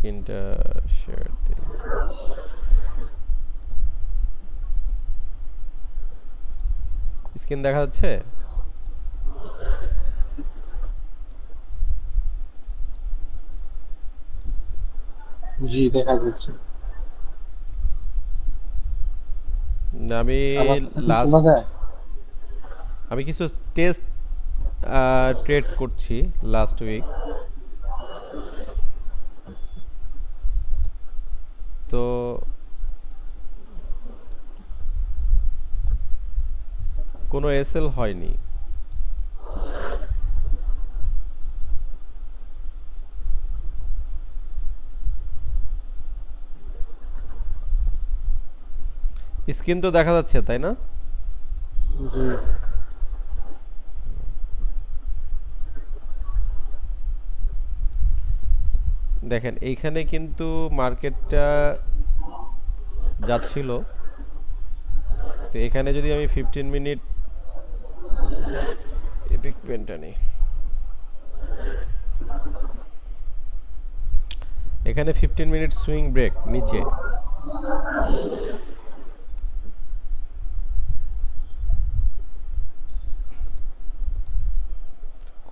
স্ক্রিনটা শেয়ার দিই স্ক্রিন দেখা যাচ্ছে জি দেখা যাচ্ছে আমি লাস্ট আমি কিছু টেস্ট ট্রেড করছি লাস্ট উইক কোনো এল হয়নি স্ক্রিন তো দেখা যাচ্ছে তাই না দেখেন এইখানে কিন্তু মার্কেটটা যাচ্ছিল তো এখানে যদি আমি ফিফটিন মিনিট এপিক পেনটা নেই এখানে ফিফটিন মিনিট সুইং ব্রেক নিচে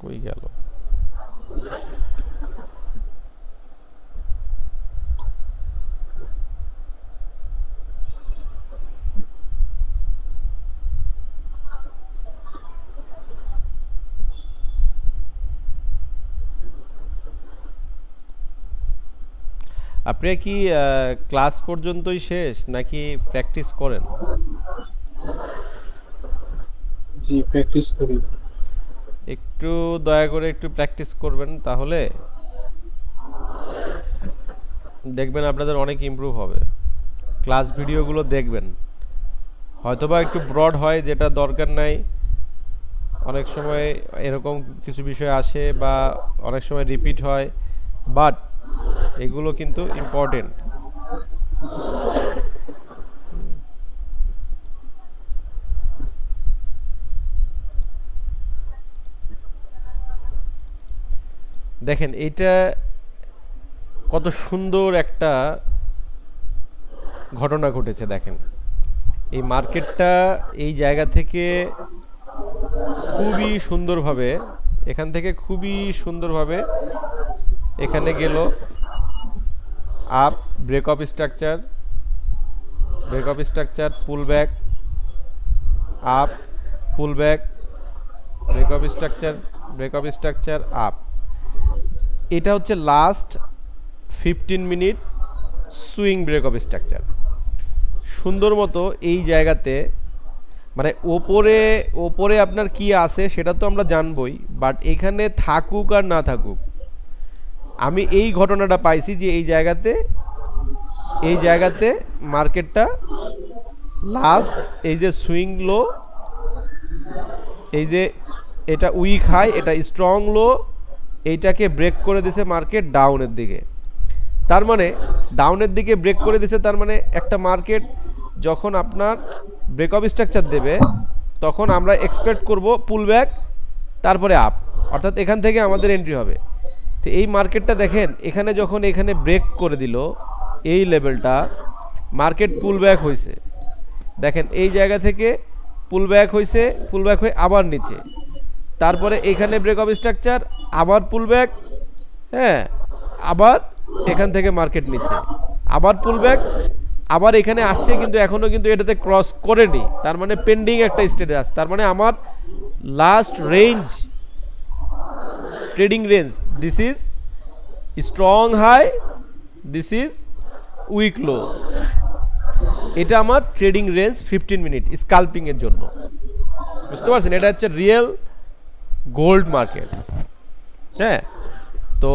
কই গেল আপনি কি ক্লাস পর্যন্তই শেষ নাকি প্র্যাকটিস করেন জি প্র্যাকটিস করি একটু দয়া করে একটু প্র্যাকটিস করবেন তাহলে দেখবেন আপনাদের অনেক ইমপ্রুভ হবে ক্লাস ভিডিওগুলো দেখবেন হয়তোবা একটু ব্রড হয় যেটা দরকার নাই অনেক সময় এরকম কিছু বিষয় আসে বা অনেক সময় রিপিট হয় বাট এগুলো কিন্তু ইম্পর্টেন্ট দেখেন এটা কত সুন্দর একটা ঘটনা ঘটেছে দেখেন এই মার্কেটটা এই জায়গা থেকে খুবই সুন্দরভাবে এখান থেকে খুবই সুন্দরভাবে এখানে গেল up break of structure break of structure pull back up pull back break of structure break of structure up এটা হচ্ছে last fifteen minute swing break of structure সুন্দর মতো এই জায়গাতে মানে ওপরে ওপরে আপনার কি আছে সেটা তো আমরা জানবই বাট এখানে থাকুক আর না থাকুক আমি এই ঘটনাটা পাইছি যে এই জায়গাতে এই জায়গাতে মার্কেটটা লাস্ট এই যে সুইং লো এই যে এটা উইক হাই এটা স্ট্রং লো এইটাকে ব্রেক করে দিছে মার্কেট ডাউনের দিকে তার মানে ডাউনের দিকে ব্রেক করে দিছে তার মানে একটা মার্কেট যখন আপনার ব্রেক অফ স্ট্রাকচার দেবে তখন আমরা এক্সপেক্ট করব পুল ব্যাক তারপরে আপ অর্থাৎ এখান থেকে আমাদের এন্ট্রি হবে তো এই মার্কেটটা দেখেন এখানে যখন এখানে ব্রেক করে দিল এই লেভেলটা মার্কেট পুল ব্যাক হয়েছে দেখেন এই জায়গা থেকে পুল ব্যাক হয়েছে পুল ব্যাক হয়ে আবার নিচে তারপরে এখানে ব্রেক অফ স্ট্রাকচার আবার পুল ব্যাক হ্যাঁ আবার এখান থেকে মার্কেট নিচে আবার পুল ব্যাক আবার এখানে আসছে কিন্তু এখনও কিন্তু এটাতে ক্রস করেনি তার মানে পেন্ডিং একটা স্টেটে আসছে তার মানে আমার last range trading range this is strong high this is weak low এটা আমার ট্রেডিং রেঞ্জ ফিফটিন মিনিট স্কাল্পিংয়ের জন্য বুঝতে পারছেন এটা হচ্ছে রিয়েল গোল্ড মার্কেট হ্যাঁ তো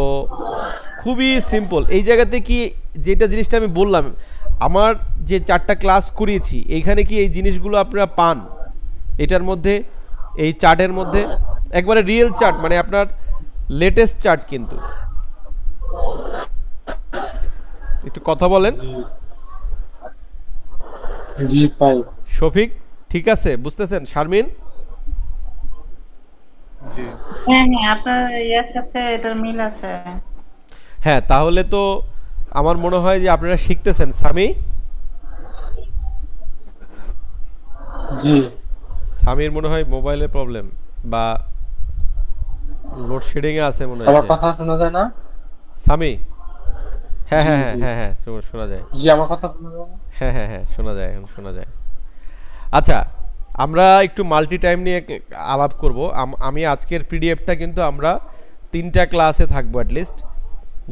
খুবই সিম্পল এই জায়গাতে কি যেটা জিনিসটা আমি বললাম আমার যে চারটা ক্লাস করিয়েছি এইখানে কি এই জিনিসগুলো আপনারা পান এটার মধ্যে এই চার্টের মধ্যে একবারে রিয়েল চার্ট মানে আপনার লেটেস্ট চার্ট কিন্তু একটু কথা বলেন শফিক ঠিক আছে বুঝতেছেন শারমিন হ্যাঁ, হ্যাঁ আছে হ্যাঁ তাহলে তো আমার মনে হয় যে আপনারা শিখতেছেন স্বামী জি সামির মনে হয় মোবাইলের প্রবলেম বা শেডিং এ আছে মনে হয় আমার কথা শোনা যায় না সামি হ্যাঁ হ্যাঁ হ্যাঁ, হ্যাঁ হ্যাঁ শোনা যায় জি আমার কথা শোনা যায় হ্যাঁ হ্যাঁ হ্যাঁ শোনা যায় এখন শোনা যায় আচ্ছা আমরা একটু মাল্টি টাইম নিয়ে আলাপ করব আমি আজকের পিডিএফটা কিন্তু আমরা তিনটা ক্লাসে থাকবো অ্যাটলিস্ট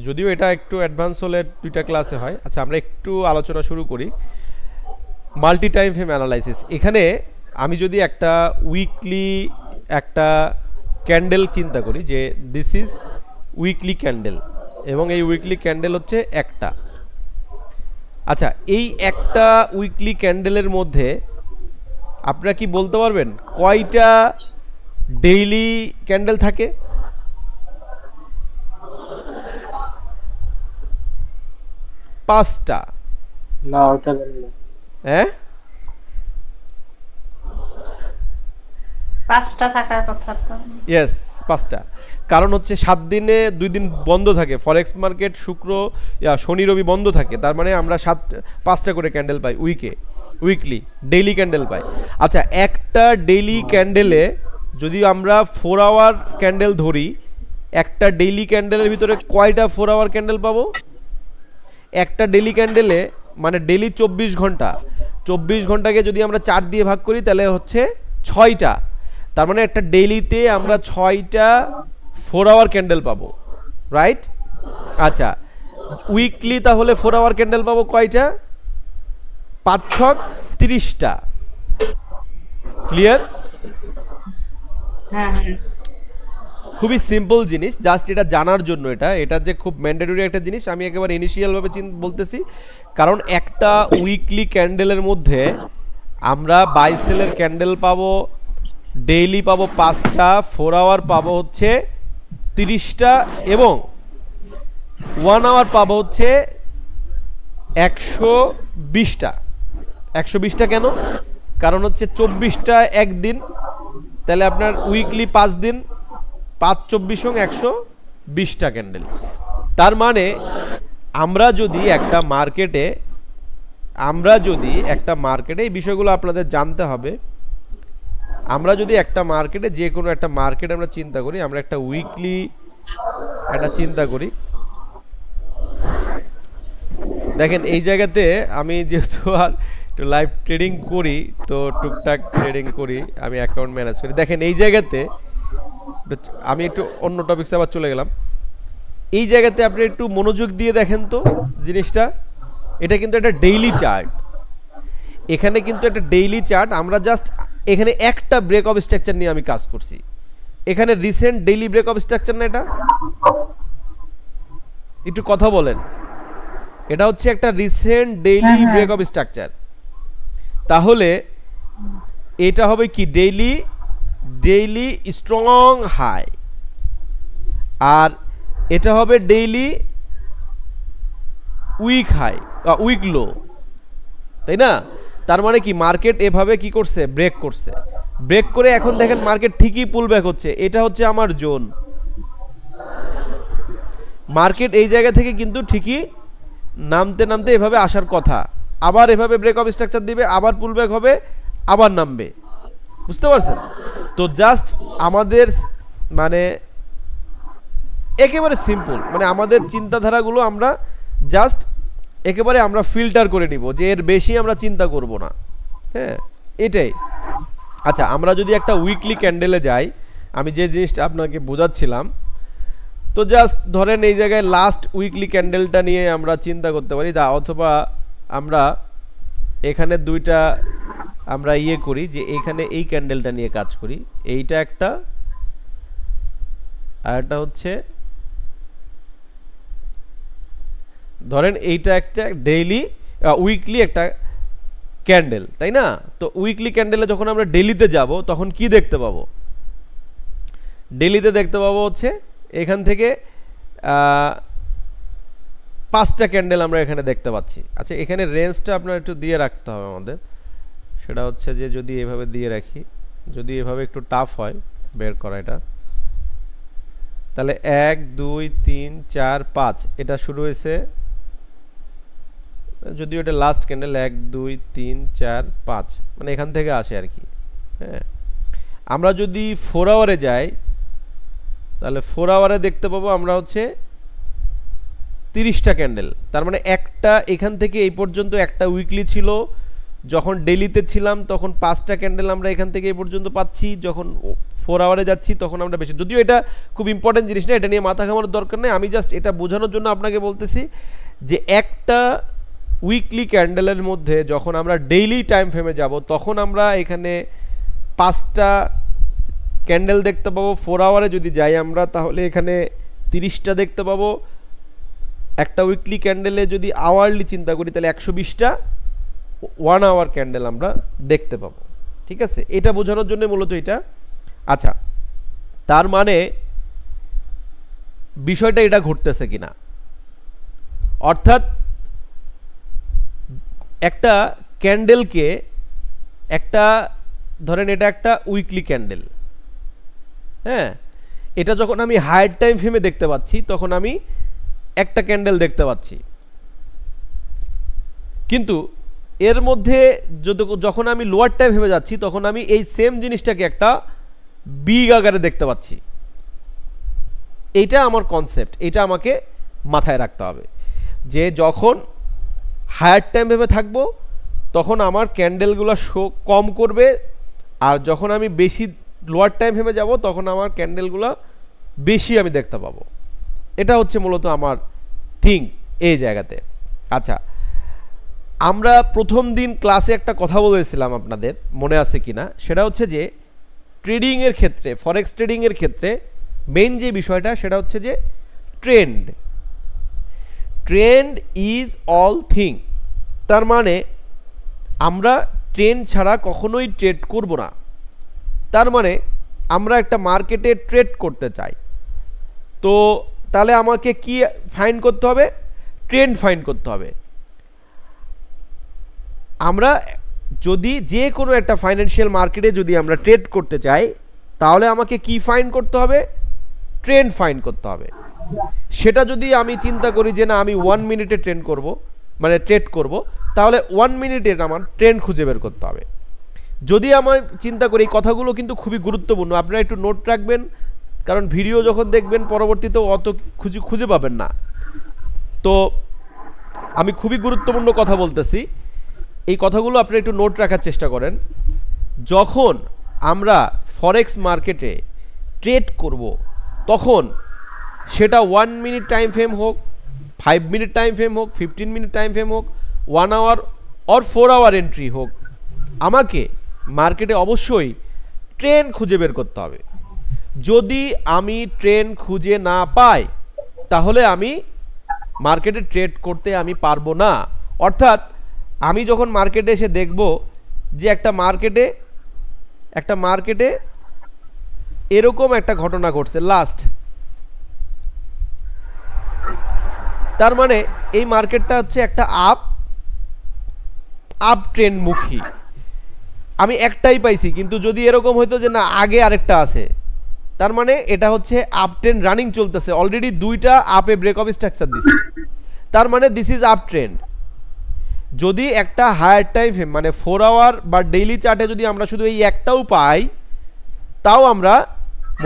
যদিও এটা একটু অ্যাডভান্স হলে দুইটা ক্লাসে হয় আচ্ছা আমরা একটু আলোচনা শুরু করি মাল্টি টাইম ফেম অ্যানালাইসিস এখানে আমি যদি একটা উইকলি একটা ক্যান্ডেল চিন্তা করি যে দিস ইজ উইকলি ক্যান্ডেল এবং এই উইকলি ক্যান্ডেল হচ্ছে একটা আচ্ছা এই একটা উইকলি ক্যান্ডেলের মধ্যে আপনারা কি বলতে পারবেন কয়টা ডেইলি ক্যান্ডেল থাকে পাঁচটা না ওটা হ্যাঁ ইয়েস পাঁচটা কারণ হচ্ছে সাত দিনে দুই দিন বন্ধ থাকে ফরেক্স মার্কেট শুক্র শনি রবি বন্ধ থাকে তার মানে আমরা সাত পাঁচটা করে ক্যান্ডেল পাই উইকে উইকলি ডেইলি ক্যান্ডেল পাই আচ্ছা একটা ডেইলি ক্যান্ডেলে যদি আমরা ফোর আওয়ার ক্যান্ডেল ধরি একটা ডেইলি ক্যান্ডেলের ভিতরে কয়টা ফোর আওয়ার ক্যান্ডেল পাবো একটা ডেইলি ক্যান্ডেলে মানে ডেইলি চব্বিশ ঘন্টা চব্বিশ ঘন্টাকে যদি আমরা চার দিয়ে ভাগ করি তাহলে হচ্ছে ছয়টা তার মানে একটা ডেইলিতে আমরা ছয়টা ফোর আওয়ার ক্যান্ডেল পাবো রাইট আচ্ছা উইকলি তাহলে ফোর আওয়ার ক্যান্ডেল পাবো কয়টা পাঁচ ছ তিরিশটা ক্লিয়ার হ্যাঁ। খুবই সিম্পল জিনিস জাস্ট এটা জানার জন্য এটা এটা যে খুব ম্যান্ডেটরি একটা জিনিস আমি একেবারে ইনিশিয়ালভাবে বলতেছি কারণ একটা উইকলি ক্যান্ডেলের মধ্যে আমরা বাইসেলের ক্যান্ডেল পাবো ডেইলি পাবো পাঁচটা ফোর আওয়ার পাবো হচ্ছে তিরিশটা এবং ওয়ান আওয়ার পাবো হচ্ছে একশো বিশটা একশো বিশটা কেন কারণ হচ্ছে চব্বিশটা একদিন তাহলে আপনার উইকলি পাঁচ দিন পাঁচ চব্বিশ একশো বিশটা ক্যান্ডেল তার মানে আমরা যদি একটা মার্কেটে আমরা যদি একটা মার্কেটে এই বিষয়গুলো আপনাদের জানতে হবে আমরা যদি একটা মার্কেটে যে কোনো একটা মার্কেট আমরা চিন্তা করি আমরা একটা উইকলি একটা চিন্তা করি দেখেন এই জায়গাতে আমি যেহেতু আর একটু লাইভ ট্রেডিং করি তো টুকটাক ট্রেডিং করি আমি অ্যাকাউন্ট ম্যানেজ করি দেখেন এই জায়গাতে আমি একটু অন্য টপিক্সে আবার চলে গেলাম এই জায়গাতে আপনি একটু মনোযোগ দিয়ে দেখেন তো জিনিসটা এটা কিন্তু একটা ডেইলি চার্ট এখানে কিন্তু একটা ডেইলি চার্ট আমরা জাস্ট এখানে একটা ব্রেক অফ স্ট্রাকচার নিয়ে আমি কাজ করছি এখানে recent daily break of structure না এটা একটু কথা বলেন এটা হচ্ছে একটা recent daily break of structure তাহলে এটা হবে কি ডেইলি ডেইলি স্ট্রং হাই আর এটা হবে daily weak high weak low তাই না তার মানে কি মার্কেট এভাবে কি করছে ব্রেক করছে ব্রেক করে এখন দেখেন মার্কেট ঠিকই পুল ব্যাক হচ্ছে এটা হচ্ছে আমার জোন মার্কেট এই জায়গা থেকে কিন্তু ঠিকই নামতে নামতে এভাবে আসার কথা আবার এভাবে ব্রেক অফ স্ট্রাকচার দিবে আবার পুল ব্যাক হবে আবার নামবে বুঝতে পারছেন তো জাস্ট আমাদের মানে একেবারে সিম্পল মানে আমাদের চিন্তাধারাগুলো আমরা জাস্ট একেবারে আমরা ফিল্টার করে নিব যে এর বেশি আমরা চিন্তা করব না হ্যাঁ এটাই আচ্ছা আমরা যদি একটা উইকলি ক্যান্ডেলে যাই আমি যে জিনিসটা আপনাকে বোঝাচ্ছিলাম তো জাস্ট ধরেন এই জায়গায় লাস্ট উইকলি ক্যান্ডেলটা নিয়ে আমরা চিন্তা করতে পারি তা অথবা আমরা এখানে দুইটা আমরা ইয়ে করি যে এখানে এই ক্যান্ডেলটা নিয়ে কাজ করি এইটা একটা আর একটা হচ্ছে ধরেন এইটা একটা ডেইলি উইকলি একটা ক্যান্ডেল তাই না তো উইকলি ক্যান্ডেলে যখন আমরা ডেলিতে যাব তখন কি দেখতে পাবো ডেলিতে দেখতে পাবো হচ্ছে এখান থেকে পাঁচটা ক্যান্ডেল আমরা এখানে দেখতে পাচ্ছি আচ্ছা এখানে রেঞ্জটা আপনার একটু দিয়ে রাখতে হবে আমাদের সেটা হচ্ছে যে যদি এভাবে দিয়ে রাখি যদি এভাবে একটু টাফ হয় বের করা এটা তাহলে এক দুই তিন চার পাঁচ এটা শুরু হয়েছে যদিও এটা লাস্ট ক্যান্ডেল এক দুই তিন চার পাঁচ মানে এখান থেকে আসে আর কি হ্যাঁ আমরা যদি ফোর আওয়ারে যাই তাহলে ফোর আওয়ারে দেখতে পাবো আমরা হচ্ছে তিরিশটা ক্যান্ডেল তার মানে একটা এখান থেকে এই পর্যন্ত একটা উইকলি ছিল যখন ডেলিতে ছিলাম তখন পাঁচটা ক্যান্ডেল আমরা এখান থেকে এই পর্যন্ত পাচ্ছি যখন ফোর আওয়ারে যাচ্ছি তখন আমরা বেশি যদিও এটা খুব ইম্পর্টেন্ট জিনিস না এটা নিয়ে মাথা ঘামানোর দরকার নেই আমি জাস্ট এটা বোঝানোর জন্য আপনাকে বলতেছি যে একটা উইকলি ক্যান্ডেলের মধ্যে যখন আমরা ডেইলি টাইম ফ্রেমে যাব তখন আমরা এখানে পাঁচটা ক্যান্ডেল দেখতে পাবো ফোর আওয়ারে যদি যাই আমরা তাহলে এখানে তিরিশটা দেখতে পাবো একটা উইকলি ক্যান্ডেলে যদি আওয়ারলি চিন্তা করি তাহলে একশো বিশটা ওয়ান আওয়ার ক্যান্ডেল আমরা দেখতে পাবো ঠিক আছে এটা বোঝানোর জন্য মূলত এটা আচ্ছা তার মানে বিষয়টা এটা ঘটতেছে কিনা অর্থাৎ একটা ক্যান্ডেলকে একটা ধরেন এটা একটা উইকলি ক্যান্ডেল হ্যাঁ এটা যখন আমি হায়ার টাইম ফ্রেমে দেখতে পাচ্ছি তখন আমি একটা ক্যান্ডেল দেখতে পাচ্ছি কিন্তু এর মধ্যে যখন আমি লোয়ার টাইম ফ্রেমে যাচ্ছি তখন আমি এই সেম জিনিসটাকে একটা বিগ আকারে দেখতে পাচ্ছি এইটা আমার কনসেপ্ট এটা আমাকে মাথায় রাখতে হবে যে যখন হায়ার টাইম ভেবে থাকবো তখন আমার ক্যান্ডেলগুলো শো কম করবে আর যখন আমি বেশি লোয়ার টাইম ভেবে যাব তখন আমার ক্যান্ডেলগুলো বেশি আমি দেখতে পাবো এটা হচ্ছে মূলত আমার থিঙ্ক এই জায়গাতে আচ্ছা আমরা প্রথম দিন ক্লাসে একটা কথা বলেছিলাম আপনাদের মনে আছে কি না সেটা হচ্ছে যে ট্রেডিংয়ের ক্ষেত্রে ফরেক্স ট্রেডিংয়ের ক্ষেত্রে মেন যে বিষয়টা সেটা হচ্ছে যে trend trend is all thing তার মানে আমরা ট্রেন্ড ছাড়া কখনোই ট্রেড করব না তার মানে আমরা একটা মার্কেটে ট্রেড করতে চাই তো তাহলে আমাকে কি ফাইন করতে হবে ট্রেন্ড ফাইন করতে হবে আমরা যদি যে কোনো একটা ফাইন্যান্সিয়াল মার্কেটে যদি আমরা ট্রেড করতে চাই তাহলে আমাকে কি ফাইন করতে হবে ট্রেন্ড ফাইন করতে হবে সেটা যদি আমি চিন্তা করি যে না আমি ওয়ান মিনিটে ট্রেন করব মানে ট্রেড করব তাহলে ওয়ান মিনিটের আমার ট্রেন খুঁজে বের করতে হবে যদি আমার চিন্তা করি এই কথাগুলো কিন্তু খুবই গুরুত্বপূর্ণ আপনারা একটু নোট রাখবেন কারণ ভিডিও যখন দেখবেন পরবর্তীতে অত খুঁজে খুঁজে পাবেন না তো আমি খুবই গুরুত্বপূর্ণ কথা বলতেছি এই কথাগুলো আপনারা একটু নোট রাখার চেষ্টা করেন যখন আমরা ফরেক্স মার্কেটে ট্রেড করব তখন সেটা ওয়ান মিনিট টাইম ফ্রেম হোক ফাইভ মিনিট টাইম ফ্রেম হোক ফিফটিন মিনিট টাইম ফ্রেম হোক one hour or four hour entry হোক আমাকে মার্কেটে অবশ্যই ট্রেন খুঁজে বের করতে হবে যদি আমি ট্রেন খুঁজে না পাই তাহলে আমি মার্কেটে ট্রেড করতে আমি পারবো না অর্থাৎ আমি যখন মার্কেটে এসে দেখব যে একটা মার্কেটে একটা মার্কেটে এরকম একটা ঘটনা ঘটছে লাস্ট তার মানে এই মার্কেটটা হচ্ছে একটা আপ আপ মুখী আমি একটাই পাইছি কিন্তু যদি এরকম হইতো যে না আগে আরেকটা আছে তার মানে এটা হচ্ছে আপ ট্রেন্ড রানিং চলতেছে অলরেডি দুইটা আপে ব্রেক অফ স্ট্রাকচার দিছে তার মানে দিস ইজ আপ ট্রেন্ড যদি একটা হায়ার টাইম ফ্রেম মানে ফোর আওয়ার বা ডেইলি চার্টে যদি আমরা শুধু এই একটাও পাই তাও আমরা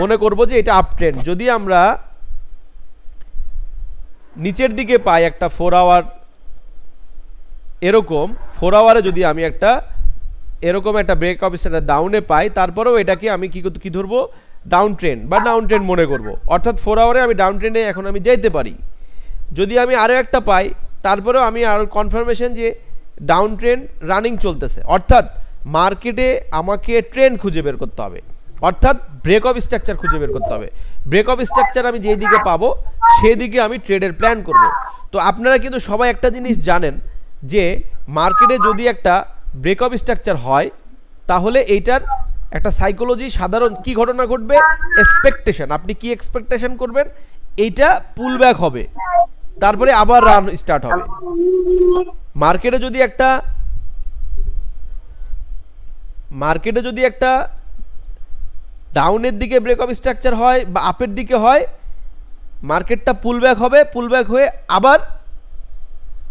মনে করব যে এটা আপ ট্রেন্ড যদি আমরা নিচের দিকে পাই একটা ফোর আওয়ার এরকম ফোর আওয়ারে যদি আমি একটা এরকম একটা ব্রেক অফ সেটা ডাউনে পাই তারপরেও এটাকে আমি কী কী ধরবো ডাউন ট্রেন বা ডাউন ট্রেন মনে করব। অর্থাৎ ফোর আওয়ারে আমি ডাউন ট্রেনে এখন আমি যাইতে পারি যদি আমি আরও একটা পাই তারপরেও আমি আরও কনফার্মেশন যে ডাউন ট্রেন রানিং চলতেছে অর্থাৎ মার্কেটে আমাকে ট্রেন খুঁজে বের করতে হবে অর্থাৎ ব্রেক অফ স্ট্রাকচার খুঁজে বের করতে হবে ব্রেক অফ স্ট্রাকচার আমি যেই দিকে পাবো সেদিকে আমি ট্রেডের প্ল্যান করব। তো আপনারা কিন্তু সবাই একটা জিনিস জানেন যে মার্কেটে যদি একটা ব্রেক অফ স্ট্রাকচার হয় তাহলে এইটার একটা সাইকোলজি সাধারণ কি ঘটনা ঘটবে এক্সপেকটেশন আপনি কি এক্সপেকটেশন করবেন এইটা পুলব্যাক হবে তারপরে আবার রান স্টার্ট হবে মার্কেটে যদি একটা মার্কেটে যদি একটা ডাউনের দিকে ব্রেক অফ স্ট্রাকচার হয় বা আপের দিকে হয় মার্কেটটা পুলব্যাক হবে পুলব্যাক হয়ে আবার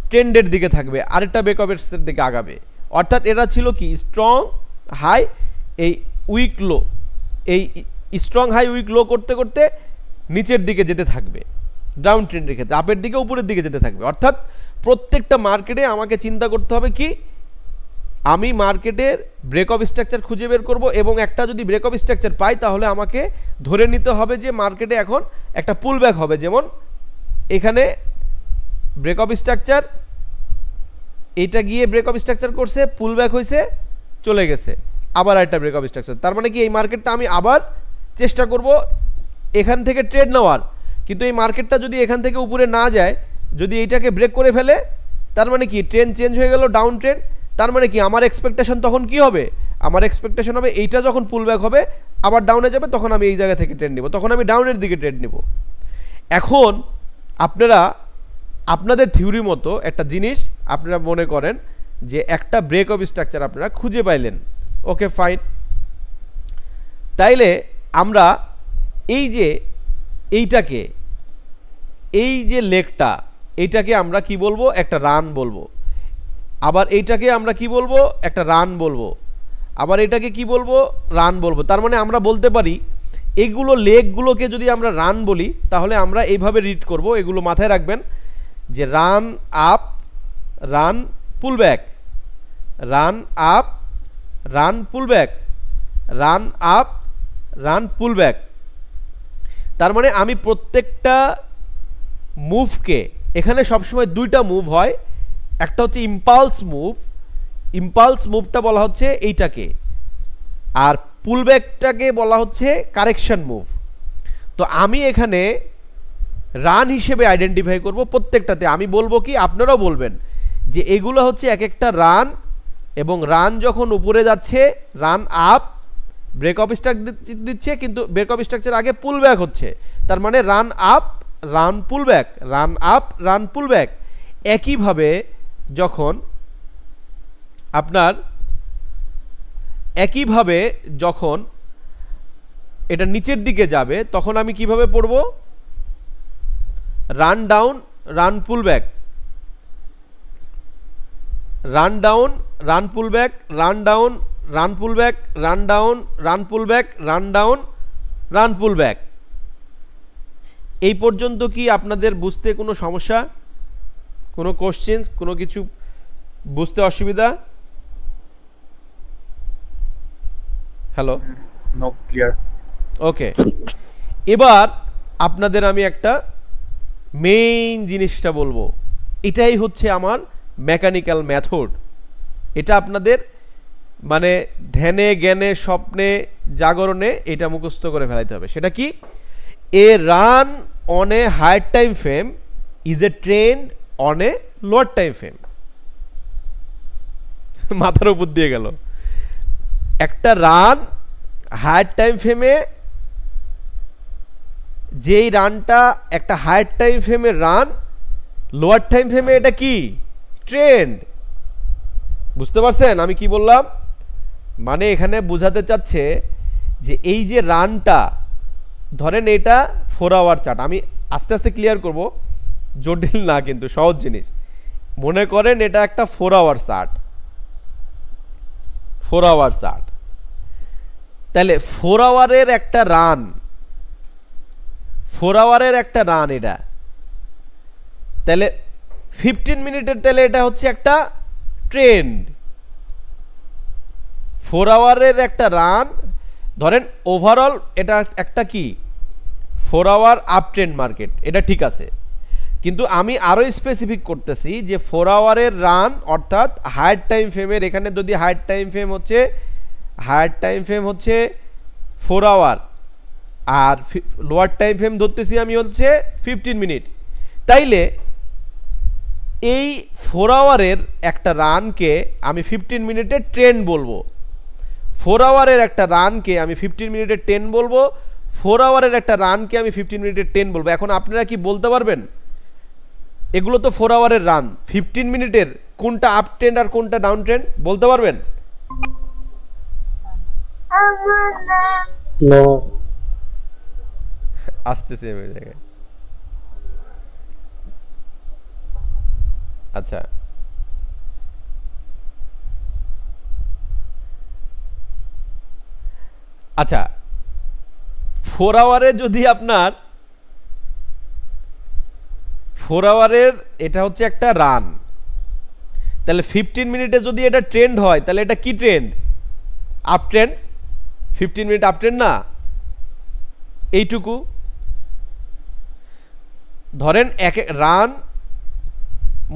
ট্রেন্ডের দিকে থাকবে আরেকটা ব্রেক অফ দিকে আগাবে অর্থাৎ এটা ছিল কি স্ট্রং হাই এই উইক লো এই স্ট্রং হাই উইক লো করতে করতে নিচের দিকে যেতে থাকবে ডাউন ট্রেন্ডের ক্ষেত্রে আপের দিকে উপরের দিকে যেতে থাকবে অর্থাৎ প্রত্যেকটা মার্কেটে আমাকে চিন্তা করতে হবে কি আমি মার্কেটের ব্রেক অফ স্ট্রাকচার খুঁজে বের করব এবং একটা যদি ব্রেক অফ স্ট্রাকচার পাই তাহলে আমাকে ধরে নিতে হবে যে মার্কেটে এখন একটা পুল ব্যাক হবে যেমন এখানে ব্রেক অফ স্ট্রাকচার এটা গিয়ে ব্রেক অফ স্ট্রাকচার করছে পুল ব্যাক হয়েছে চলে গেছে আবার একটা ব্রেক অফ স্ট্রাকচার তার মানে কি এই মার্কেটটা আমি আবার চেষ্টা করব এখান থেকে ট্রেড নেওয়ার কিন্তু এই মার্কেটটা যদি এখান থেকে উপরে না যায় যদি এইটাকে ব্রেক করে ফেলে তার মানে কি ট্রেন চেঞ্জ হয়ে গেল ডাউন ট্রেন তার মানে কি আমার এক্সপেকটেশন তখন কি হবে আমার এক্সপেকটেশন হবে এইটা যখন পুলব্যাক হবে আবার ডাউনে যাবে তখন আমি এই জায়গা থেকে ট্রেড নেব তখন আমি ডাউনের দিকে ট্রেড নিব এখন আপনারা আপনাদের থিওরি মতো একটা জিনিস আপনারা মনে করেন যে একটা ব্রেক অফ স্ট্রাকচার আপনারা খুঁজে পাইলেন ওকে ফাইন তাইলে আমরা এই যে এইটাকে এই যে লেকটা এইটাকে আমরা কি বলবো একটা রান বলবো আবার এইটাকে আমরা কি বলবো একটা রান বলবো আবার এটাকে কি বলবো রান বলবো তার মানে আমরা বলতে পারি এগুলো লেগগুলোকে যদি আমরা রান বলি তাহলে আমরা এইভাবে রিড করব এগুলো মাথায় রাখবেন যে run up run pullback run up run pullback run up run pullback তার মানে আমি প্রত্যেকটা মুভকে এখানে সবসময় দুইটা মুভ হয় একটা হচ্ছে ইম্পালস মুভ ইম্পালস মুভটা বলা হচ্ছে এইটাকে আর পুলব্যাকটাকে বলা হচ্ছে কারেকশন মুভ তো আমি এখানে রান হিসেবে আইডেন্টিফাই করব প্রত্যেকটাতে আমি বলবো কি আপনারাও বলবেন যে এগুলো হচ্ছে এক একটা রান এবং রান যখন উপরে যাচ্ছে run up break of structure দিচ্ছে কিন্তু ব্রেক অফ স্ট্রাকচার আগে পুল ব্যাক হচ্ছে তার মানে run up run pull back run up run pull back একইভাবে যখন আপনার একইভাবে যখন এটা নিচের দিকে যাবে তখন আমি কিভাবে পড়ব run down run pull back run down run pull back run down run pull back run down run pull back run down run pull back এই পর্যন্ত কি আপনাদের বুঝতে কোনো সমস্যা কোনো কোশ্চেন কোনো কিছু বুঝতে অসুবিধা হ্যালো নো ক্লিয়ার ওকে এবার আপনাদের আমি একটা মেইন জিনিসটা বলবো এটাই হচ্ছে আমার মেকানিক্যাল মেথড এটা আপনাদের মানে ধ্যানে জ্ঞানে স্বপ্নে জাগরণে এটা মুখস্থ করে ফেলাইতে হবে সেটা কি a run on a higher time frame is a trend on a lower time frame মাথার উপর দিয়ে গেল একটা রান হায়ার টাইম ফ্রেমে যেই রানটা একটা হায়ার টাইম ফ্রেমের রান লোয়ার টাইম ফ্রেমে এটা কি ট্রেন্ড বুঝতে পারছেন আমি কি বললাম মানে এখানে বোঝাতে চাচ্ছে যে এই যে রানটা ধরেন এটা ফোর আওয়ার চার্ট আমি আস্তে আস্তে ক্লিয়ার করবো জটিল না কিন্তু সহজ জিনিস মনে করেন এটা একটা four hour chart four hour chart তাহলে ফোর আওয়ারের একটা রান ফোর আওয়ারের একটা রান এটা তাহলে ফিফটিন মিনিটের তাহলে এটা হচ্ছে একটা ট্রেন্ড ফোর আওয়ারের একটা রান ধরেন ওভারঅল এটা একটা কি four hour up trend market এটা ঠিক আছে কিন্তু আমি আরও স্পেসিফিক করতেছি যে ফোর আওয়ারের রান অর্থাৎ হায়ার টাইম ফ্রেমের এখানে যদি হায়ার টাইম ফ্রেম হচ্ছে হায়ার টাইম ফ্রেম হচ্ছে ফোর আওয়ার আর লোয়ার টাইম ফ্রেম ধরতেছি আমি হচ্ছে ফিফটিন মিনিট তাইলে এই ফোর আওয়ারের একটা রানকে আমি ফিফটিন মিনিটে ট্রেন বলবো ফোর আওয়ারের একটা রানকে আমি ফিফটিন মিনিটে টেন বলবো ফোর আওয়ারের একটা রানকে আমি ফিফটিন মিনিটে টেন বলবো এখন আপনারা কি বলতে পারবেন এগুলো তো ফোর আওয়ারের রান ফিফটিন মিনিটের কোনটা আপ ট্রেন্ড আর কোনটা ডাউন ট্রেন্ড বলতে পারবেন আসতেছে ওই জায়গায় আচ্ছা আচ্ছা ফোর আওয়ারে যদি আপনার ফোর আওয়ারের এটা হচ্ছে একটা রান তাহলে ফিফটিন মিনিটে যদি এটা ট্রেন্ড হয় তাহলে এটা কি trend up trend fifteen minute up trend না এইটুকু ধরেন এক রান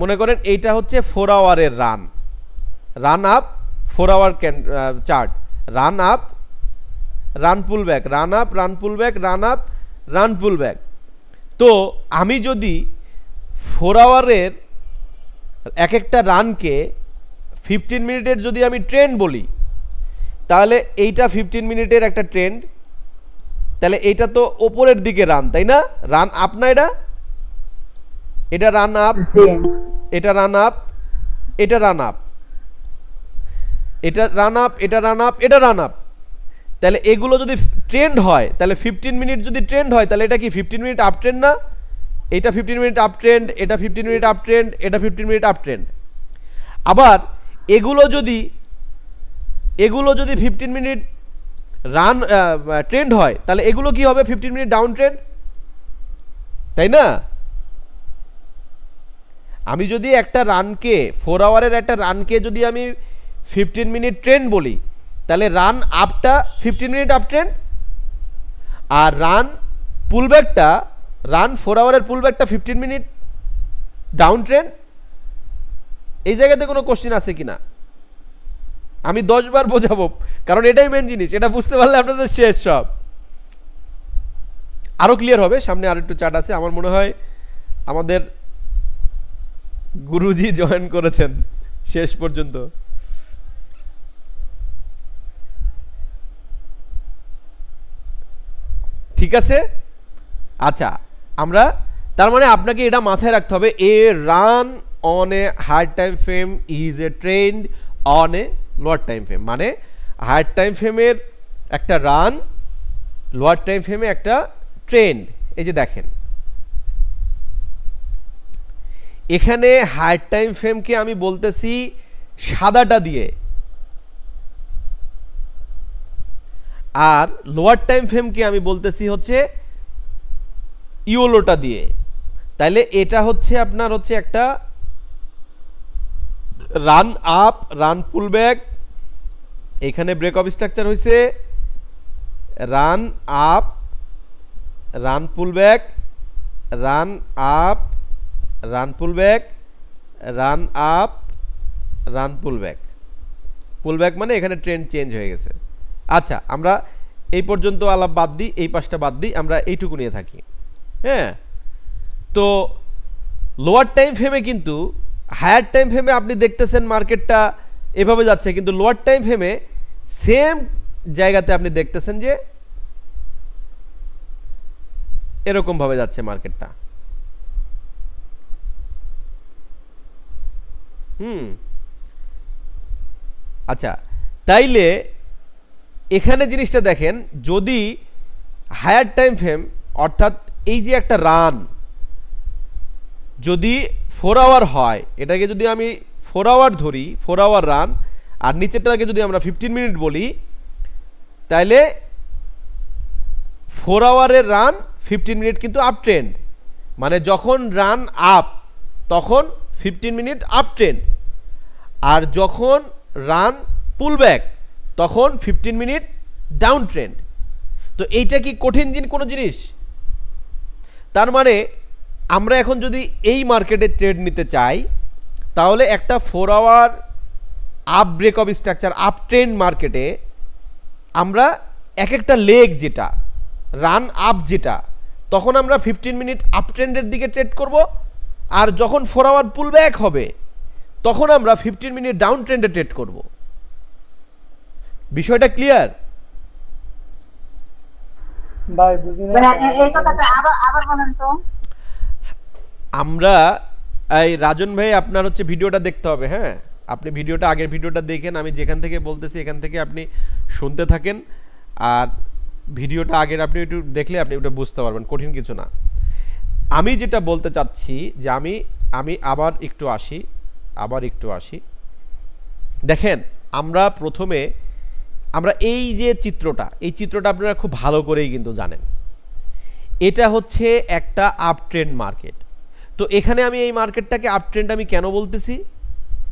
মনে করেন এইটা হচ্ছে ফোর আওয়ারের run run up four hour candle chart run up run pull back run up run pull back run up run pull back তো আমি যদি ফোর আওয়ারের এক একটা রানকে ফিফটিন মিনিটের যদি আমি ট্রেন্ড বলি তাহলে এইটা ফিফটিন মিনিটের একটা ট্রেন্ড তাহলে এইটা তো ওপরের দিকে রান তাই না রান আপ না এটা এটা রান আপ এটা রান আপ এটা রান আপ এটা রান আপ এটা রান আপ এটা রান আপ তাহলে এগুলো যদি ট্রেন্ড হয় তাহলে ফিফটিন মিনিট যদি ট্রেন্ড হয় তাহলে এটা কি ফিফটিন মিনিট আপ ট্রেন্ড না এটা ফিফটিন মিনিট আপ ট্রেন্ড এটা ফিফটিন মিনিট আপ ট্রেন্ড এটা ফিফটিন মিনিট আপ ট্রেন্ড আবার এগুলো যদি এগুলো যদি ফিফটিন মিনিট রান ট্রেন্ড হয় তাহলে এগুলো কি হবে ফিফটিন মিনিট ডাউন ট্রেন্ড তাই না আমি যদি একটা রানকে ফোর আওয়ারের একটা রানকে যদি আমি ফিফটিন মিনিট ট্রেন্ড বলি তাহলে রান আপটা ফিফটিন মিনিট আপ ট্রেন্ড আর রান পুলব্যাকটা রান ফোর আওয়ারের পুল ব্যাকটা ফিফটিন মিনিট ডাউন ট্রেন এই জায়গাতে কোনো কোশ্চিন আছে কি না আমি দশবার বোঝাবো কারণ এটাই মেন জিনিস এটা বুঝতে পারলে আপনাদের শেষ সব আরও ক্লিয়ার হবে সামনে আর একটু চার্ট আছে আমার মনে হয় আমাদের গুরুজি জয়েন করেছেন শেষ পর্যন্ত ঠিক আছে আচ্ছা আমরা তার মানে আপনাকে এটা মাথায় রাখতে হবে a run on a hard time frame is a মানে trend on a lower time frame মানে হার্ড টাইম ফ্রেমের একটা রান লোয়ার টাইম ফ্রেমে একটা ট্রেন্ড এই যে দেখেন এখানে হার্ড টাইম ফ্রেমকে আমি বলতেছি সাদাটা দিয়ে আর লোয়ার টাইম ফ্রেমকে আমি বলতেছি হচ্ছে ইওলোটা দিয়ে তাহলে এটা হচ্ছে আপনার হচ্ছে একটা run up run pull back এখানে ব্রেক অফ স্ট্রাকচার হয়েছে run up run pull back run up run pull back run up run pull back pull back মানে এখানে ট্রেন চেঞ্জ হয়ে গেছে আচ্ছা আমরা এই পর্যন্ত আলাপ বাদ দিই এই পাশটা বাদ দিই আমরা এইটুকু নিয়ে থাকি হ্যাঁ তো লোয়ার টাইম ফ্রেমে কিন্তু হায়ার টাইম ফ্রেমে আপনি দেখতেছেন মার্কেটটা এভাবে যাচ্ছে কিন্তু লোয়ার টাইম ফ্রেমে সেম জায়গাতে আপনি দেখতেছেন যে এরকমভাবে যাচ্ছে মার্কেটটা হুম আচ্ছা তাইলে এখানে জিনিসটা দেখেন যদি হায়ার টাইম ফ্রেম অর্থাৎ এই যে একটা রান যদি ফোর আওয়ার হয় এটাকে যদি আমি ফোর আওয়ার ধরি ফোর আওয়ার রান আর নিচেরটাকে যদি আমরা ফিফটিন মিনিট বলি তাহলে ফোর আওয়ারের রান ফিফটিন মিনিট কিন্তু আপ ট্রেন্ড মানে যখন রান আপ তখন ফিফটিন মিনিট আপ ট্রেন্ড আর যখন রান পুল ব্যাক তখন ফিফটিন মিনিট ডাউন ট্রেন্ড তো এইটা কি কঠিন জিন কোনো জিনিস তার মানে আমরা এখন যদি এই মার্কেটে ট্রেড নিতে চাই তাহলে একটা four hour up break of structure up trend মার্কেটে আমরা এক একটা লেগ যেটা রান আপ যেটা তখন আমরা ফিফটিন মিনিট আপ ট্রেন্ডের দিকে ট্রেড করব আর যখন ফোর আওয়ার পুল ব্যাক হবে তখন আমরা ফিফটিন মিনিট ডাউন ট্রেন্ডে ট্রেড করব বিষয়টা ক্লিয়ার আমরা এই রাজন ভাই আপনার হচ্ছে ভিডিওটা দেখতে হবে হ্যাঁ আপনি ভিডিওটা আগের ভিডিওটা দেখেন আমি যেখান থেকে বলতেছি এখান থেকে আপনি শুনতে থাকেন আর ভিডিওটা আগের আপনি একটু দেখলে আপনি ওটা বুঝতে পারবেন কঠিন কিছু না আমি যেটা বলতে চাচ্ছি যে আমি আমি আবার একটু আসি আবার একটু আসি দেখেন আমরা প্রথমে আমরা এই যে চিত্রটা এই চিত্রটা আপনারা খুব ভালো করেই কিন্তু জানেন এটা হচ্ছে একটা আপট্রেন্ড মার্কেট তো এখানে আমি এই মার্কেটটাকে আপট্রেন্ড আমি কেন বলতেছি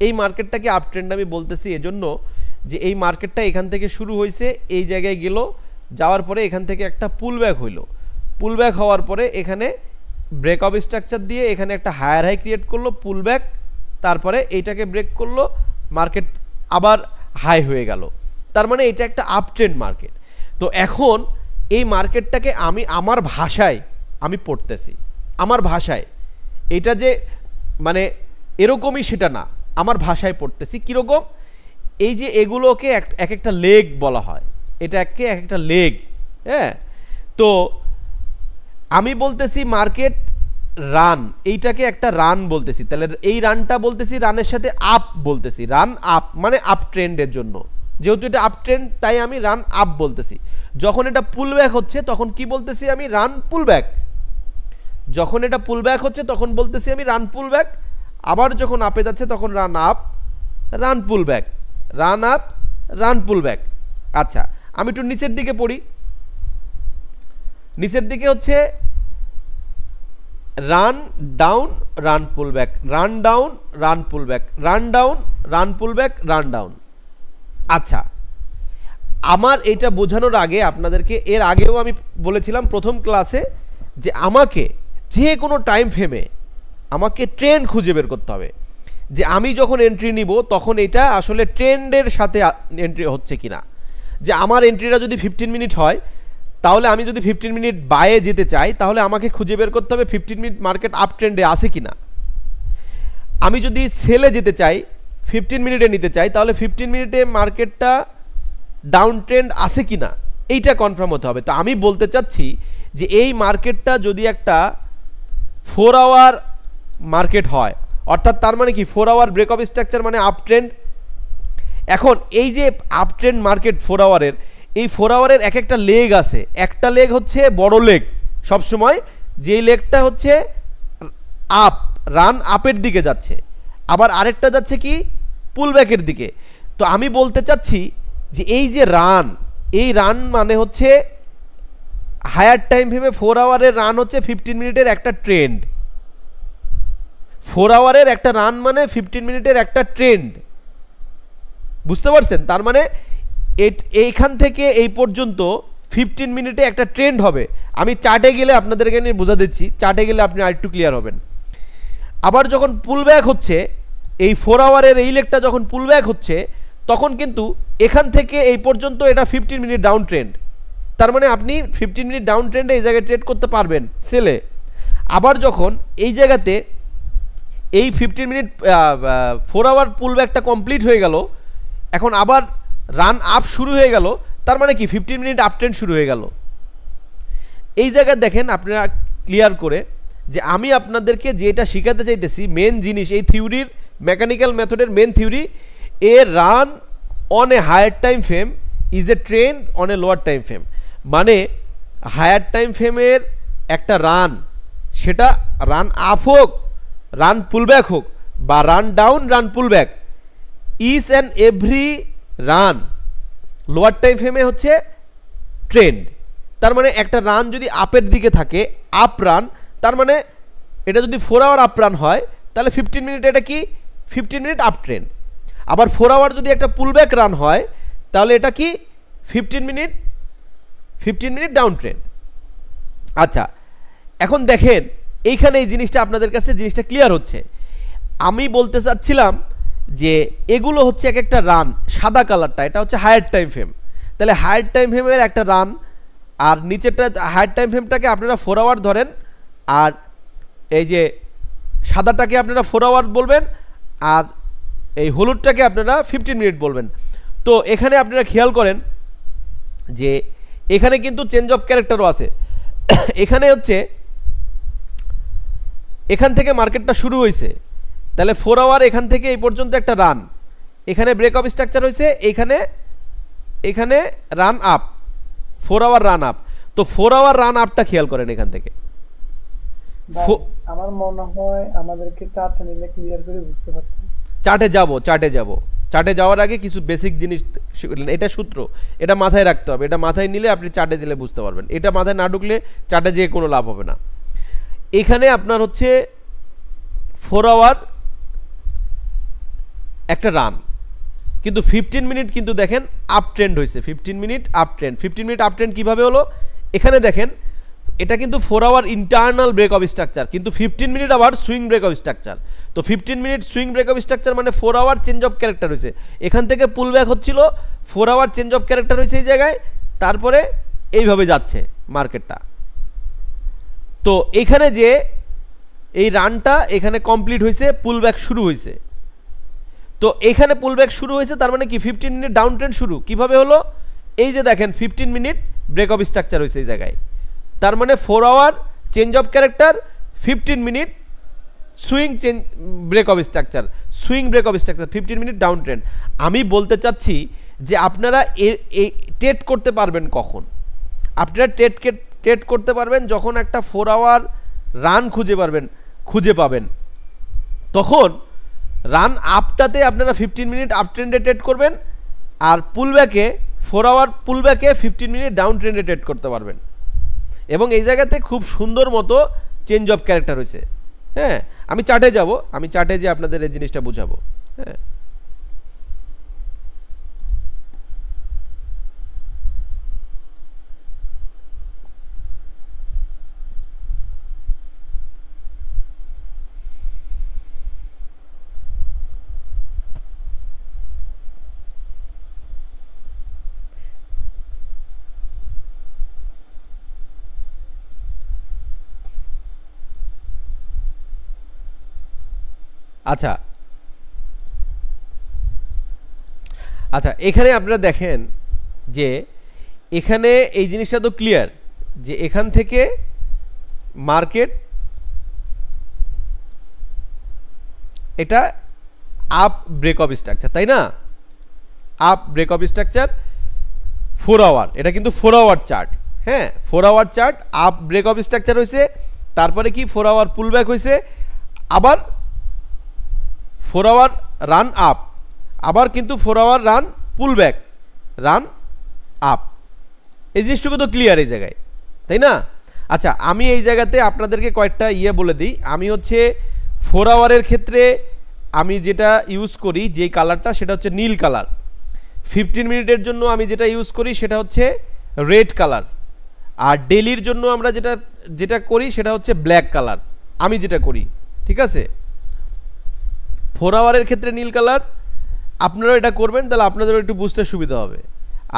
এই মার্কেটটাকে আপট্রেন্ড আমি বলতেছি এজন্য যে এই মার্কেটটা এখান থেকে শুরু হয়েছে এই জায়গায় গেল যাওয়ার পরে এখান থেকে একটা পুল ব্যাক হইল পুল ব্যাক হওয়ার পরে এখানে ব্রেক অফ স্ট্রাকচার দিয়ে এখানে একটা হায়ার হাই ক্রিয়েট করলো পুল ব্যাক তারপরে এইটাকে ব্রেক করলো মার্কেট আবার হাই হয়ে গেল তার মানে এটা একটা আপট্রেন্ড মার্কেট তো এখন এই মার্কেটটাকে আমি আমার ভাষায় আমি পড়তেছি আমার ভাষায় এটা যে মানে এরকমই সেটা না আমার ভাষায় পড়তেছি কীরকম এই যে এগুলোকে এক একটা লেগ বলা হয় এটা একে এক একটা লেগ হ্যাঁ তো আমি বলতেছি মার্কেট রান এইটাকে একটা রান বলতেছি তাহলে এই রানটা বলতেছি রানের সাথে আপ বলতেছি রান আপ মানে আপ ট্রেন্ডের জন্য যেহেতু এটা আপ ট্রেন্ড তাই আমি রান আপ বলতেছি যখন এটা পুল ব্যাক হচ্ছে তখন কি বলতেছি আমি রান পুল ব্যাক যখন এটা পুল ব্যাক হচ্ছে তখন বলতেছি আমি রান পুল ব্যাক আবার যখন আপে যাচ্ছে তখন run up run pull back run up run pull back আচ্ছা আমি একটু নিচের দিকে পড়ি নিচের দিকে হচ্ছে run down run pull back run down run pull back run down run pull back run down আচ্ছা আমার এটা বোঝানোর আগে আপনাদেরকে এর আগেও আমি বলেছিলাম প্রথম ক্লাসে যে আমাকে যে কোনো টাইম ফ্রেমে আমাকে ট্রেন্ড খুঁজে বের করতে হবে যে আমি যখন এন্ট্রি নিব তখন এটা আসলে ট্রেন্ডের সাথে এন্ট্রি হচ্ছে কি না যে আমার এন্ট্রিটা যদি ফিফটিন মিনিট হয় তাহলে আমি যদি ফিফটিন মিনিট বায়ে যেতে চাই তাহলে আমাকে খুঁজে বের করতে হবে ফিফটিন মিনিট মার্কেট আপ ট্রেন্ডে আছে কি না আমি যদি সেলে যেতে চাই ফিফটিন মিনিটে নিতে চাই তাহলে ফিফটিন মিনিটে মার্কেটটা ডাউন ট্রেন্ড আছে কি না এইটা কনফার্ম হতে হবে তো আমি বলতে চাচ্ছি যে এই মার্কেটটা যদি একটা ফোর আওয়ার মার্কেট হয় অর্থাৎ তার মানে কি four hour break of structure মানে আপ ট্রেন্ড এখন এই যে আপ ট্রেন্ড মার্কেট ফোর আওয়ারের এই ফোর আওয়ারের এক একটা লেগ আছে একটা লেগ হচ্ছে বড় লেগ সবসময় যেই লেগটা হচ্ছে আপ রান আপের দিকে যাচ্ছে আবার আরেকটা যাচ্ছে কি পুলব্যাকের দিকে তো আমি বলতে চাচ্ছি যে এই যে রান এই রান মানে হচ্ছে হায়ার টাইম ভেবে ফোর আওয়ারের রান হচ্ছে ফিফটিন মিনিটের একটা ট্রেন্ড ফোর আওয়ারের একটা রান মানে ফিফটিন মিনিটের একটা ট্রেন্ড বুঝতে পারছেন তার মানে এইখান থেকে এই পর্যন্ত ফিফটিন মিনিটে একটা ট্রেন্ড হবে আমি চার্টে গেলে আপনাদেরকে নিয়ে বোঝা দিচ্ছি চার্টে গেলে আপনি আরেকটু ক্লিয়ার হবেন আবার যখন পুলব্যাক হচ্ছে এই ফোর আওয়ারের এই লেগটা যখন পুলব্যাক হচ্ছে তখন কিন্তু এখান থেকে এই পর্যন্ত এটা ফিফটিন মিনিট ডাউন ট্রেন্ড তার মানে আপনি ফিফটিন মিনিট ডাউন ট্রেন্ডে এই জায়গায় ট্রেড করতে পারবেন সেলে আবার যখন এই জায়গাতে এই ফিফটিন মিনিট ফোর আওয়ার পুলব্যাকটা কমপ্লিট হয়ে গেল এখন আবার রান আপ শুরু হয়ে গেল তার মানে কি ফিফটিন মিনিট আপ ট্রেন্ড শুরু হয়ে গেল এই জায়গায় দেখেন আপনারা ক্লিয়ার করে যে আমি আপনাদেরকে যেটা শেখাতে চাইতেছি মেন জিনিস এই থিওরির মেকানিক্যাল মেথডের main theory a run on a higher time frame is a trend on a lower time frame মানে হায়ার টাইম ফ্রেমের একটা রান সেটা রান আপ হোক রান পুলব্যাক হোক বা run down run pullback is and every run lower time ফ্রেমে হচ্ছে trend তার মানে একটা রান যদি আপের দিকে থাকে আপ রান তার মানে এটা যদি ফোর আওয়ার আপ রান হয় তাহলে ফিফটিন মিনিট এটা কি ফিফটিন মিনিট আপ ট্রেন আবার ফোর আওয়ার যদি একটা পুল ব্যাক রান হয় তাহলে এটা কি fifteen minute fifteen minute down trend আচ্ছা এখন দেখেন এইখানে এই জিনিসটা আপনাদের কাছে জিনিসটা ক্লিয়ার হচ্ছে আমি বলতে চাচ্ছিলাম যে এগুলো হচ্ছে এক একটা রান সাদা কালারটা এটা হচ্ছে হায়ার টাইম ফ্রেম তাহলে হায়ার টাইম ফ্রেমের একটা রান আর নিচেরটা হায়ার টাইম ফ্রেমটাকে আপনারা ফোর আওয়ার ধরেন আর এই যে সাদাটাকে আপনারা ফোর আওয়ার বলবেন আর এই হলুদটাকে আপনারা ফিফটিন মিনিট বলবেন তো এখানে আপনারা খেয়াল করেন যে এখানে কিন্তু চেঞ্জ অফ ক্যারেক্টারও আছে এখানে হচ্ছে এখান থেকে মার্কেটটা শুরু হয়েছে তাহলে ফোর আওয়ার এখান থেকে এই পর্যন্ত একটা রান এখানে ব্রেক অফ স্ট্রাকচার হয়েছে এখানে এখানে run up four hour run up তো ফোর আওয়ার রান আপটা খেয়াল করেন এখান থেকে আমার মনে হয় আমাদেরকে নিলে ক্লিয়ার করে বুঝতে পারতাম চার্টে যাব চার্টে যাব চার্টে যাওয়ার আগে কিছু বেসিক জিনিস এটা সূত্র এটা মাথায় রাখতে হবে এটা মাথায় নিলে আপনি চার্টে দিলে বুঝতে পারবেন এটা মাথায় না ঢুকলে চার্টে যেয়ে কোনো লাভ হবে না এখানে আপনার হচ্ছে ফোর আওয়ার একটা রান কিন্তু ফিফটিন মিনিট কিন্তু দেখেন আপ ট্রেন্ড হয়েছে fifteen minute up trend fifteen minute up trend কীভাবে হলো এখানে দেখেন এটা কিন্তু four hour internal break of structure কিন্তু ফিফটিন মিনিট আবার সুইং ব্রেক অফ স্ট্রাকচার তো fifteen minute swing break of structure মানে four hour change of character হয়েছে এখান থেকে পুল ব্যাক হচ্ছিল four hour change of character হয়েছে এই জায়গায় তারপরে এইভাবে যাচ্ছে মার্কেটটা তো এখানে যে এই রানটা এখানে কমপ্লিট হয়েছে পুল ব্যাক শুরু হয়েছে তো এখানে পুল ব্যাক শুরু হয়েছে তার মানে কি ফিফটিন মিনিট ডাউন ট্রেন শুরু কিভাবে হলো এই যে দেখেন fifteen minute break of structure হয়েছে এই জায়গায় তার মানে four hour change of character fifteen minute swing change break of structure swing break of structure fifteen minute down trend আমি বলতে চাচ্ছি যে আপনারা এ টেট করতে পারবেন কখন আপনারা টেট টেট করতে পারবেন যখন একটা ফোর আওয়ার রান খুঁজে পারবেন খুঁজে পাবেন তখন রান আপটাতে আপনারা ফিফটিন মিনিট আপ ট্রেন্ডে টেট করবেন আর পুলব্যাকে ফোর আওয়ার পুলব্যাকে ফিফটিন মিনিট ডাউন ট্রেন্ডে টেট করতে পারবেন এবং এই জায়গাতে খুব সুন্দর মতো চেঞ্জ অফ ক্যারেক্টার রয়েছে হ্যাঁ আমি চার্টে যাব আমি চার্টে যে আপনাদের এই জিনিসটা বুঝাবো হ্যাঁ আচ্ছা আচ্ছা এখানে আপনারা দেখেন যে এখানে এই জিনিসটা তো ক্লিয়ার যে এখান থেকে মার্কেট এটা আপ ব্রেক অফ স্ট্রাকচার তাই না up break of structure four hour এটা কিন্তু ফোর আওয়ার চার্ট হ্যাঁ four hour chart up break of structure হয়েছে তারপরে কি ফোর আওয়ার পুল ব্যাক হয়েছে আবার ফোর আওয়ার রান আপ আবার কিন্তু four hour run pull back run up এই জিনিসটুকু তো ক্লিয়ার এই জায়গায় তাই না আচ্ছা আমি এই জায়গাতে আপনাদেরকে কয়েকটা ইয়ে বলে দিই আমি হচ্ছে ফোর আওয়ারের ক্ষেত্রে আমি যেটা ইউজ করি যেই কালারটা সেটা হচ্ছে নীল কালার ফিফটিন মিনিটের জন্য আমি যেটা ইউজ করি সেটা হচ্ছে রেড কালার আর ডেলির জন্য আমরা যেটা যেটা করি সেটা হচ্ছে ব্ল্যাক কালার আমি যেটা করি ঠিক আছে ফোর আওয়ারের ক্ষেত্রে নীল কালার আপনারাও এটা করবেন তাহলে আপনাদেরও একটু বুঝতে সুবিধা হবে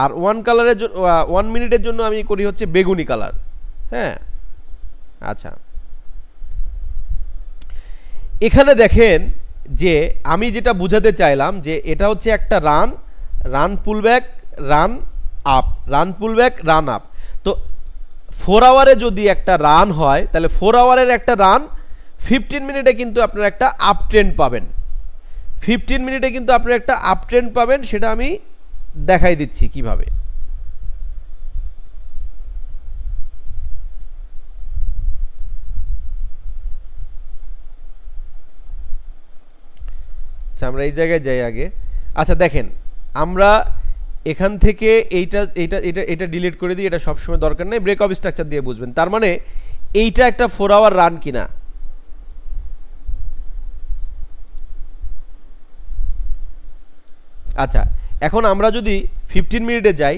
আর ওয়ান কালারের জন্য ওয়ান মিনিটের জন্য আমি করি হচ্ছে বেগুনি কালার হ্যাঁ আচ্ছা এখানে দেখেন যে আমি যেটা বুঝাতে চাইলাম যে এটা হচ্ছে একটা run run pullback run up run pullback run up তো ফোর আওয়ারে যদি একটা রান হয় তাহলে ফোর আওয়ারের একটা রান ফিফটিন মিনিটে কিন্তু আপনারা একটা আপ ট্রেন্ড পাবেন ফিফটিন মিনিটে কিন্তু আপনি একটা আপ ট্রেন্ড পাবেন সেটা আমি দেখাই দিচ্ছি কিভাবে আচ্ছা আমরা এই জায়গায় যাই আগে আচ্ছা দেখেন আমরা এখান থেকে এইটা এটা এটা এটা ডিলিট করে দিই এটা সবসময় দরকার নেই ব্রেক অফ স্ট্রাকচার দিয়ে বুঝবেন তার মানে এইটা একটা ফোর আওয়ার রান কিনা আচ্ছা এখন আমরা যদি ফিফটিন মিনিটে যাই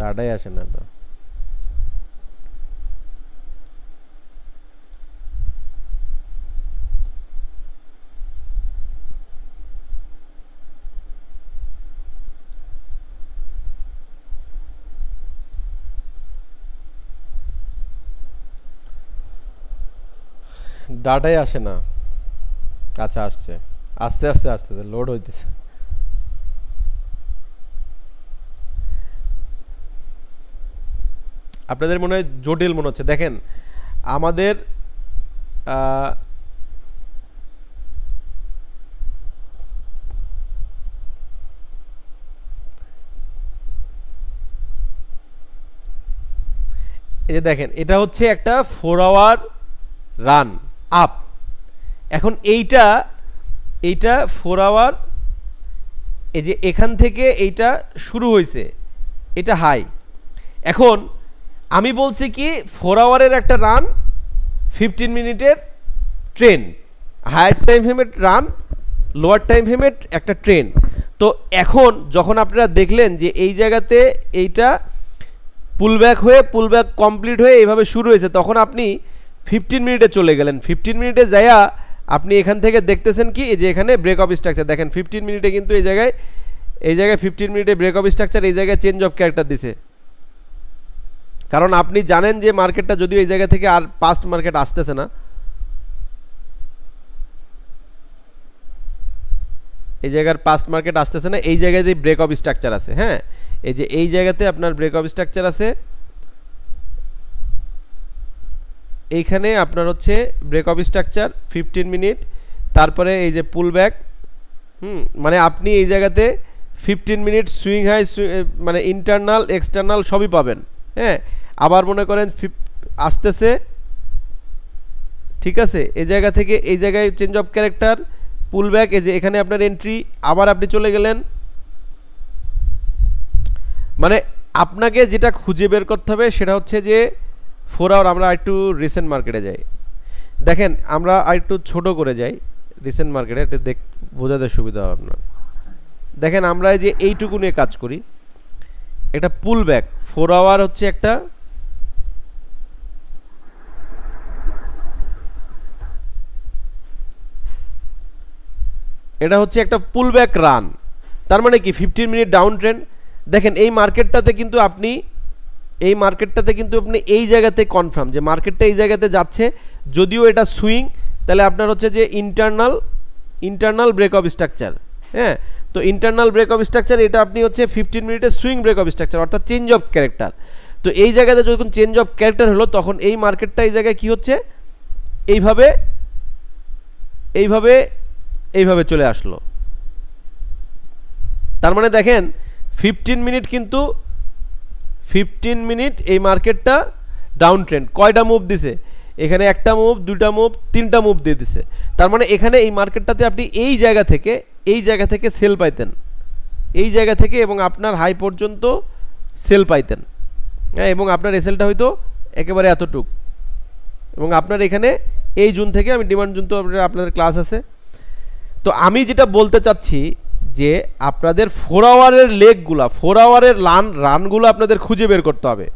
ডাটাই আসে না তো ডাটাই আসে না আচ্ছা আসছে আস্তে আস্তে আস্তে আস্তে লোড হইতেছে আপনাদের মনে হয় জটিল মনে হচ্ছে দেখেন আমাদের এই যে দেখেন এটা হচ্ছে একটা ফোর আওয়ার রান আপ এখন এইটা এইটা ফোর আওয়ার এই যে এখান থেকে এইটা শুরু হয়েছে এটা হাই এখন আমি বলছি কি ফোর আওয়ারের একটা রান ফিফটিন মিনিটের ট্রেন হায়ার টাইম ফেমেট রান লোয়ার টাইম ফেমেট একটা ট্রেন তো এখন যখন আপনারা দেখলেন যে এই জায়গাতে এইটা পুলব্যাক হয়ে পুলব্যাক কমপ্লিট হয়ে এইভাবে শুরু হয়েছে তখন আপনি ফিফটিন মিনিটে চলে গেলেন ফিফটিন মিনিটে যায়া আপনি এখান থেকে দেখতেছেন কি যে এখানে ব্রেক অফ স্ট্রাকচার দেখেন ফিফটিন মিনিটে কিন্তু এই জায়গায় এই জায়গায় ফিফটিন মিনিটে ব্রেক অফ স্ট্রাকচার এই জায়গায় চেঞ্জ অফ ক্যারেক্টার দিছে কারণ আপনি জানেন যে মার্কেটটা যদিও এই জায়গা থেকে আর পাস্ট মার্কেট আসতেছে না এই জায়গার পাস্ট মার্কেট আসতেছে না এই জায়গাতেই ব্রেক অফ স্ট্রাকচার আছে হ্যাঁ এই যে এই জায়গাতে আপনার ব্রেক অফ স্ট্রাকচার আছে এইখানে আপনার হচ্ছে break of structure fifteen minute তারপরে এই যে পুল ব্যাক হুম মানে আপনি এই জায়গাতে ফিফটিন মিনিট সুইং হাই মানে ইন্টারনাল এক্সটার্নাল সবই পাবেন হ্যাঁ আবার মনে করেন ফিফ আসতেছে ঠিক আছে এই জায়গা থেকে এই জায়গায় change of character pull back এই যে এখানে আপনার এন্ট্রি আবার আপনি চলে গেলেন মানে আপনাকে যেটা খুঁজে বের করতে হবে সেটা হচ্ছে যে ফোর আওয়ার আমরা একটু রিসেন্ট মার্কেটে যাই দেখেন আমরা আরেকটু ছোট করে যাই রিসেন্ট মার্কেটে এটা দেখ বোঝাতে সুবিধা হবে আপনার দেখেন আমরা যে এইটুকু নিয়ে কাজ করি এটা পুল ব্যাক ফোর আওয়ার হচ্ছে একটা এটা হচ্ছে একটা পুল ব্যাক রান তার মানে কি ফিফটিন মিনিট ডাউন ট্রেন্ড দেখেন এই মার্কেটটাতে কিন্তু আপনি এই মার্কেটটাতে কিন্তু আপনি এই জায়গাতে কনফার্ম যে মার্কেটটা এই জায়গাতে যাচ্ছে যদিও এটা সুইং তাহলে আপনার হচ্ছে যে internal internal break of structure হ্যাঁ তো ইন্টারনাল ব্রেক অফ স্ট্রাকচার এটা আপনি হচ্ছে ফিফটিন মিনিটে সুইং ব্রেক অফ স্ট্রাকচার অর্থাৎ চেঞ্জ অফ ক্যারেক্টার তো এই জায়গাতে যখন চেঞ্জ অফ ক্যারেক্টার হলো তখন এই মার্কেটটা এই জায়গায় কি হচ্ছে এইভাবে এইভাবে এইভাবে চলে আসলো তার মানে দেখেন ফিফটিন মিনিট কিন্তু ফিফটিন মিনিট এই মার্কেটটা ডাউন ট্রেন্ড কয়টা মুভ দিছে এখানে একটা মুভ দুইটা মুভ তিনটা মুভ দিয়ে দিছে তার মানে এখানে এই মার্কেটটাতে আপনি এই জায়গা থেকে এই জায়গা থেকে সেল পাইতেন এই জায়গা থেকে এবং আপনার হাই পর্যন্ত সেল পাইতেন হ্যাঁ এবং আপনার এসেলটা হয়তো একেবারে এতটুক এবং আপনার এখানে এই জুন থেকে আমি ডিমান্ড জুন তো আপনার ক্লাস আছে তো আমি যেটা বলতে চাচ্ছি যে আপনাদের ফোর আওয়ারের লেগগুলা ফোর আওয়ারের রান রানগুলো আপনাদের খুঁজে বের করতে হবে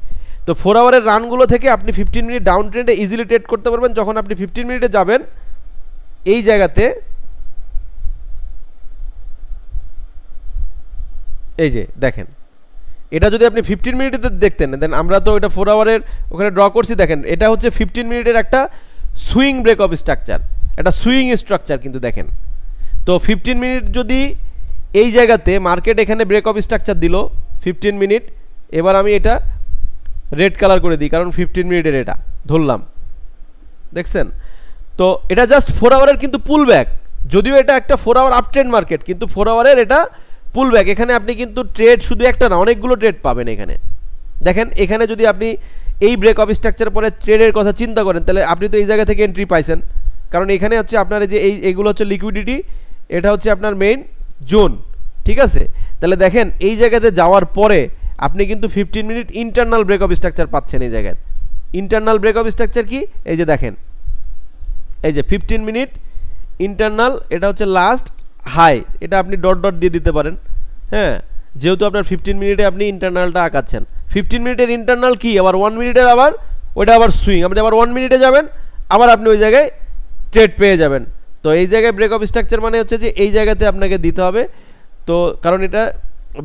তো ফোর আওয়ারের রানগুলো থেকে আপনি ফিফটিন মিনিট ডাউন ট্রেন্ডে ইজিলি ট্রেড করতে পারবেন যখন আপনি ফিফটিন মিনিটে যাবেন এই জায়গাতে এই যে দেখেন এটা যদি আপনি ফিফটিন মিনিটে দেখতেন দেন আমরা তো এটা ফোর আওয়ারের ওখানে ড্র করছি দেখেন এটা হচ্ছে ফিফটিন মিনিটের একটা সুইং ব্রেক অফ স্ট্রাকচার একটা সুইং স্ট্রাকচার কিন্তু দেখেন তো ফিফটিন মিনিট যদি এই জায়গাতে মার্কেট এখানে ব্রেক অফ স্ট্রাকচার দিল ফিফটিন মিনিট এবার আমি এটা রেড কালার করে দিই কারণ ফিফটিন মিনিটের এটা ধরলাম দেখছেন তো এটা জাস্ট ফোর আওয়ারের কিন্তু পুল ব্যাক যদিও এটা একটা ফোর আওয়ার আপট্রেন্ড মার্কেট কিন্তু ফোর আওয়ারের এটা পুল ব্যাক এখানে আপনি কিন্তু ট্রেড শুধু একটা না অনেকগুলো ট্রেড পাবেন এখানে দেখেন এখানে যদি আপনি এই ব্রেক অফ স্ট্রাকচার পরে ট্রেডের কথা চিন্তা করেন তাহলে আপনি তো এই জায়গা থেকে এন্ট্রি পাইছেন কারণ এখানে হচ্ছে আপনার যে এই এগুলো হচ্ছে লিকুইডিটি এটা হচ্ছে আপনার মেইন জুন ঠিক আছে তাহলে দেখেন এই জায়গাতে যাওয়ার পরে আপনি কিন্তু fifteen minute internal break of structure পাচ্ছেন এই জায়গায় ইন্টারনাল ব্রেক অফ স্ট্রাকচার কি এই যে দেখেন এই যে ফিফটিন মিনিট ইন্টারনাল এটা হচ্ছে লাস্ট হাই এটা আপনি ডট ডট দিয়ে দিতে পারেন হ্যাঁ যেহেতু আপনার ফিফটিন মিনিটে আপনি ইন্টারনালটা আঁকাচ্ছেন ফিফটিন মিনিটের ইন্টারনাল কি আবার ওয়ান মিনিটের আবার ওইটা আবার সুইং আপনি আবার ওয়ান মিনিটে যাবেন আবার আপনি ওই জায়গায় ট্রেড পেয়ে যাবেন তো এই জায়গায় ব্রেক অফ স্ট্রাকচার মানে হচ্ছে যে এই জায়গাতে আপনাকে দিতে হবে তো কারণ এটা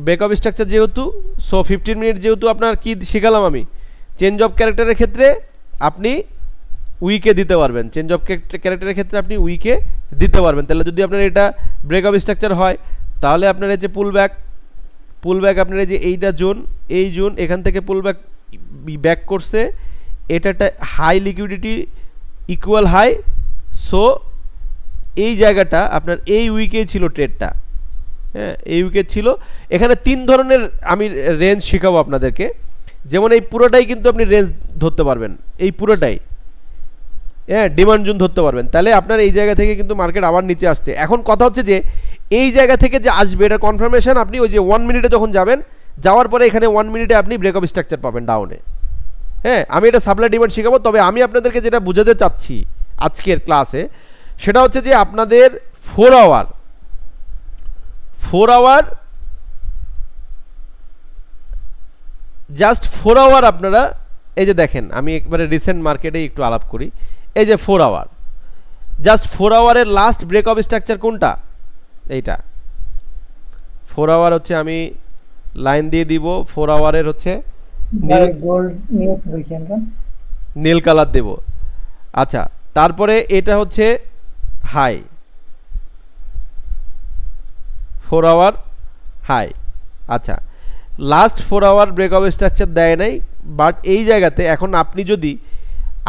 ব্রেক অফ স্ট্রাকচার যেহেতু সো ফিফটিন মিনিট যেহেতু আপনার কি শেখালাম আমি চেঞ্জ অফ ক্যারেক্টারের ক্ষেত্রে আপনি উইকে দিতে পারবেন চেঞ্জ অফ ক্যারেক্টারের ক্ষেত্রে আপনি উইকে দিতে পারবেন তাহলে যদি আপনার এটা ব্রেক অফ স্ট্রাকচার হয় তাহলে আপনার এই যে পুল ব্যাক পুল ব্যাক আপনার এই যে এইটা জোন এই জোন এখান থেকে পুল ব্যাক ব্যাক করছে এটা একটা high liquidity equal high so এই জায়গাটা আপনার এই উইকে ছিল ট্রেডটা হ্যাঁ এই উইকে ছিল এখানে তিন ধরনের আমি রেঞ্জ শেখাবো আপনাদেরকে যেমন এই পুরোটাই কিন্তু আপনি রেঞ্জ ধরতে পারবেন এই পুরোটাই হ্যাঁ ডিমান্ড জোন ধরতে পারবেন তাহলে আপনার এই জায়গা থেকে কিন্তু মার্কেট আবার নিচে আসছে এখন কথা হচ্ছে যে এই জায়গা থেকে যে আসবে এটা কনফার্মেশন আপনি ওই যে ওয়ান মিনিটে যখন যাবেন যাওয়ার পরে এখানে ওয়ান মিনিটে আপনি ব্রেকআপ স্ট্রাকচার পাবেন ডাউনে হ্যাঁ আমি এটা সাপ্লাই ডিমান্ড শেখাবো তবে আমি আপনাদেরকে যেটা বুঝাতে চাচ্ছি আজকের ক্লাসে সেটা হচ্ছে যে আপনাদের four hour four hour just four hour আপনারা এই যে দেখেন আমি একবারে রিসেন্ট মার্কেটে একটু আলাপ করি এই যে ফোর আওয়ার জাস্ট ফোর আওয়ারের লাস্ট ব্রেক অফ স্ট্রাকচার কোনটা এইটা ফোর আওয়ার হচ্ছে আমি লাইন দিয়ে দিব ফোর আওয়ারের হচ্ছে নীল কালার দেব আচ্ছা তারপরে এটা হচ্ছে হাই ফোর আওয়ার হাই আচ্ছা last four hour breakup structure দেয় নাই বাট এই জায়গাতে এখন আপনি যদি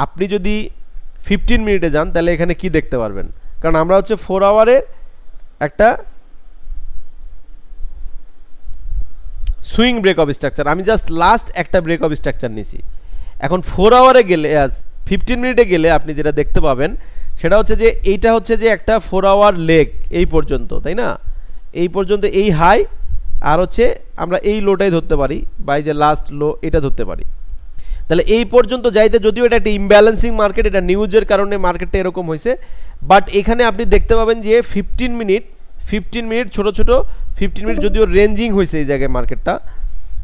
আপনি যদি ফিফটিন মিনিটে যান তাহলে এখানে কি দেখতে পারবেন কারণ আমরা হচ্ছে ফোর আওয়ারের একটা সুইং ব্রেকআপ স্ট্রাকচার আমি জাস্ট লাস্ট একটা ব্রেকআপ স্ট্রাকচার নিছি এখন ফোর আওয়ারে গেলে ফিফটিন মিনিটে গেলে আপনি যেটা দেখতে পাবেন সেটা হচ্ছে যে এইটা হচ্ছে যে একটা ফোর আওয়ার লেক এই পর্যন্ত তাই না এই পর্যন্ত এই হাই আর হচ্ছে আমরা এই লোটাই ধরতে পারি বা এই যে লাস্ট লো এটা ধরতে পারি তাহলে এই পর্যন্ত যাইতে যদিও এটা একটা ইমব্যালেন্সিং মার্কেট এটা নিউজের কারণে মার্কেটটা এরকম হয়েছে বাট এখানে আপনি দেখতে পাবেন যে ফিফটিন মিনিট ফিফটিন মিনিট ছোট ছোট ফিফটিন মিনিট যদিও রেঞ্জিং হয়েছে এই জায়গায় মার্কেটটা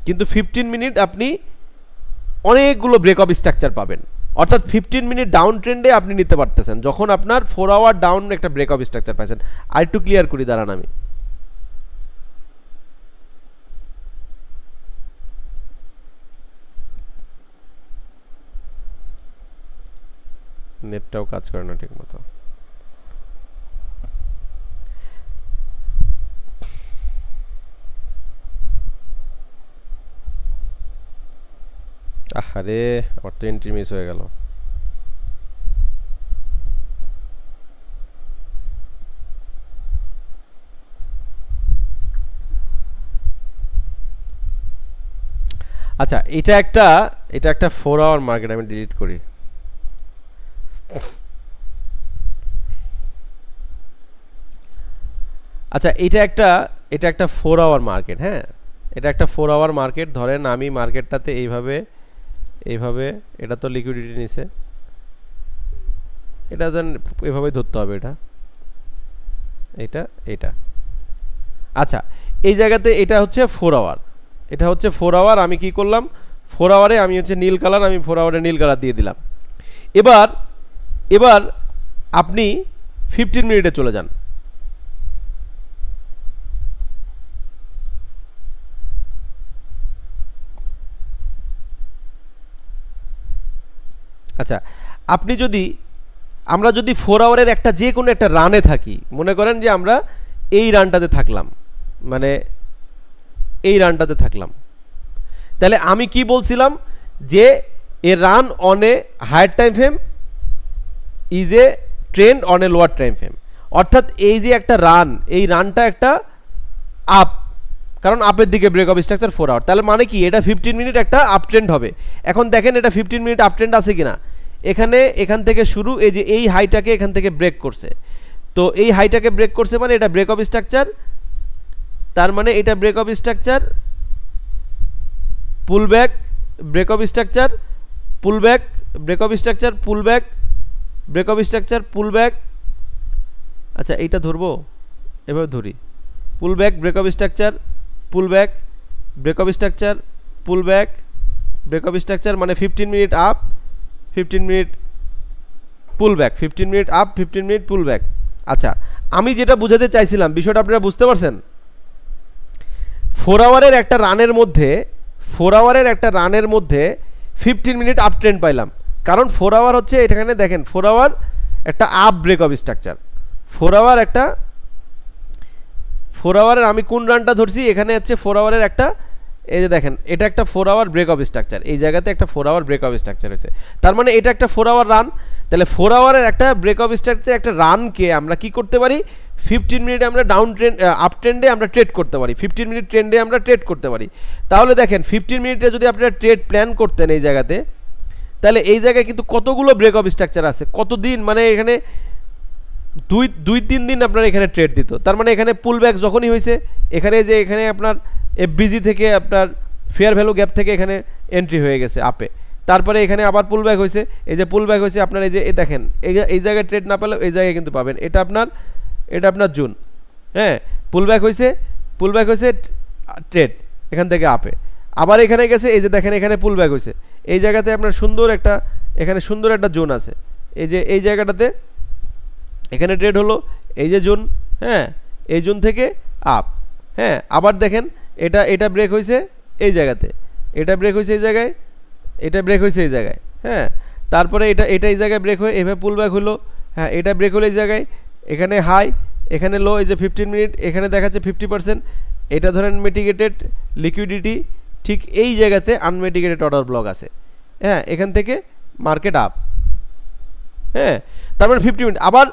কিন্তু ফিফটিন মিনিট আপনি অনেকগুলো ব্রেকআপ স্ট্রাকচার পাবেন অর্থাৎ ফিফটিন মিনিট ডাউন ট্রেন্ডে আপনি নিতে পারতেছেন যখন আপনার ফোর আওয়ার ডাউন একটা ব্রেক অফ স্ট্রাকচার পাইছেন আর একটু ক্লিয়ার করি দাঁড়ান আমি নেটটাও কাজ করে না ঠিক মতো আহারে আমার তো এন্ট্রি মিস হয়ে গেল আচ্ছা এটা একটা এটা একটা ফোর আওয়ার মার্কেট আমি ডিলিট করি আচ্ছা এটা একটা এটা একটা ফোর আওয়ার মার্কেট হ্যাঁ এটা একটা ফোর আওয়ার মার্কেট ধরেন আমি মার্কেটটাতে এইভাবে এইভাবে এটা তো লিকুইডিটি নিছে এটা যেন এভাবেই ধরতে হবে এটা এটা এটা আচ্ছা এই জায়গাতে এটা হচ্ছে ফোর আওয়ার এটা হচ্ছে ফোর আওয়ার আমি কি করলাম ফোর আওয়ারে আমি হচ্ছে নীল কালার আমি ফোর আওয়ারে নীল কালার দিয়ে দিলাম এবার এবার আপনি ফিফটিন মিনিটে চলে যান আচ্ছা আপনি যদি আমরা যদি ফোর আওয়ারের একটা যে কোনো একটা রানে থাকি মনে করেন যে আমরা এই রানটাতে থাকলাম মানে এই রানটাতে থাকলাম তাহলে আমি কি বলছিলাম যে a run on a higher time frame is a trend on a lower time frame অর্থাৎ এই যে একটা রান এই রানটা একটা আপ কারণ আপের দিকে break of structure four hour তাহলে মানে কি এটা ফিফটিন মিনিট একটা আপট্রেন্ড হবে এখন দেখেন এটা ফিফটিন মিনিট আপট্রেন্ড আছে কি না এখানে এখান থেকে শুরু এই যে এই হাইটাকে এখান থেকে ব্রেক করছে তো এই হাইটাকে ব্রেক করছে মানে এটা ব্রেক অফ স্ট্রাকচার তার মানে এটা break of structure pull back break of structure pull back break of structure pull back break of structure pull back আচ্ছা এইটা ধরবো এভাবে ধরি pull back break of structure pull back breakup structure pull back breakup structure মানে fifteen minute up fifteen minute pull back fifteen minute up fifteen minute pull back আচ্ছা আমি যেটা বুঝাতে চাইছিলাম বিষয়টা আপনারা বুঝতে পারছেন ফোর আওয়ারের একটা রানের মধ্যে ফোর আওয়ারের একটা রানের মধ্যে ফিফটিন মিনিট আপ ট্রেন্ড পাইলাম কারণ ফোর আওয়ার হচ্ছে এখানে দেখেন ফোর আওয়ার একটা up break of structure four hour একটা ফোর আওয়ারের আমি কোন রানটা ধরছি এখানে হচ্ছে ফোর আওয়ারের একটা এই যে দেখেন এটা একটা four hour break of structure এই জায়গাতে একটা four hour break of structure হয়েছে তার মানে এটা একটা ফোর আওয়ার রান তাহলে ফোর আওয়ারের একটা ব্রেক অফ স্ট্রাকচার একটা রানকে আমরা কি করতে পারি ফিফটিন মিনিটে আমরা ডাউন ট্রেন্ড আপ ট্রেন্ডে আমরা ট্রেড করতে পারি ফিফটিন মিনিট ট্রেন্ডে আমরা ট্রেড করতে পারি তাহলে দেখেন ফিফটিন মিনিটে যদি আপনারা ট্রেড প্ল্যান করতেন এই জায়গাতে তাহলে এই জায়গায় কিন্তু কতগুলো ব্রেক অফ স্ট্রাকচার আছে কতদিন মানে এখানে দুই দুই তিন দিন আপনার এখানে ট্রেড দিত তার মানে এখানে পুল ব্যাক যখনই হয়েছে এখানে যে এখানে আপনার এফবিজি থেকে আপনার ফেয়ার ভ্যালু গ্যাপ থেকে এখানে এন্ট্রি হয়ে গেছে আপে তারপরে এখানে আবার পুল ব্যাক হয়েছে এই যে পুল ব্যাক হয়েছে আপনার এই যে দেখেন এই জায়গায় ট্রেড না পেলেও এই জায়গায় কিন্তু পাবেন এটা আপনার এটা আপনার জুন হ্যাঁ পুল ব্যাক হয়েছে পুল ব্যাক হয়েছে ট্রেড এখান থেকে আপে আবার এখানে গেছে এই যে দেখেন এখানে পুল ব্যাক হয়েছে এই জায়গাতে আপনার সুন্দর একটা এখানে সুন্দর একটা জোন আছে এই যে এই জায়গাটাতে এখানে ট্রেড হলো এই যে জোন হ্যাঁ এই জোন থেকে আপ হ্যাঁ আবার দেখেন এটা এটা ব্রেক হয়েছে এই জায়গাতে এটা ব্রেক হয়েছে এই জায়গায় এটা ব্রেক হয়েছে এই জায়গায় হ্যাঁ তারপরে এটা এটা এই জায়গায় ব্রেক হয়ে এভাবে পুল ব্যাক হলো হ্যাঁ এটা ব্রেক হলো এই জায়গায় এখানে হাই এখানে লো এই যে ফিফটিন মিনিট এখানে দেখাচ্ছে ফিফটি পার্সেন্ট এটা ধরেন মেটিগেটেড লিকুইডিটি ঠিক এই জায়গাতে আনমেটিগেটেড অর্ডার ব্লক আছে হ্যাঁ এখান থেকে মার্কেট আপ হ্যাঁ তারপরে ফিফটি মিনিট আবার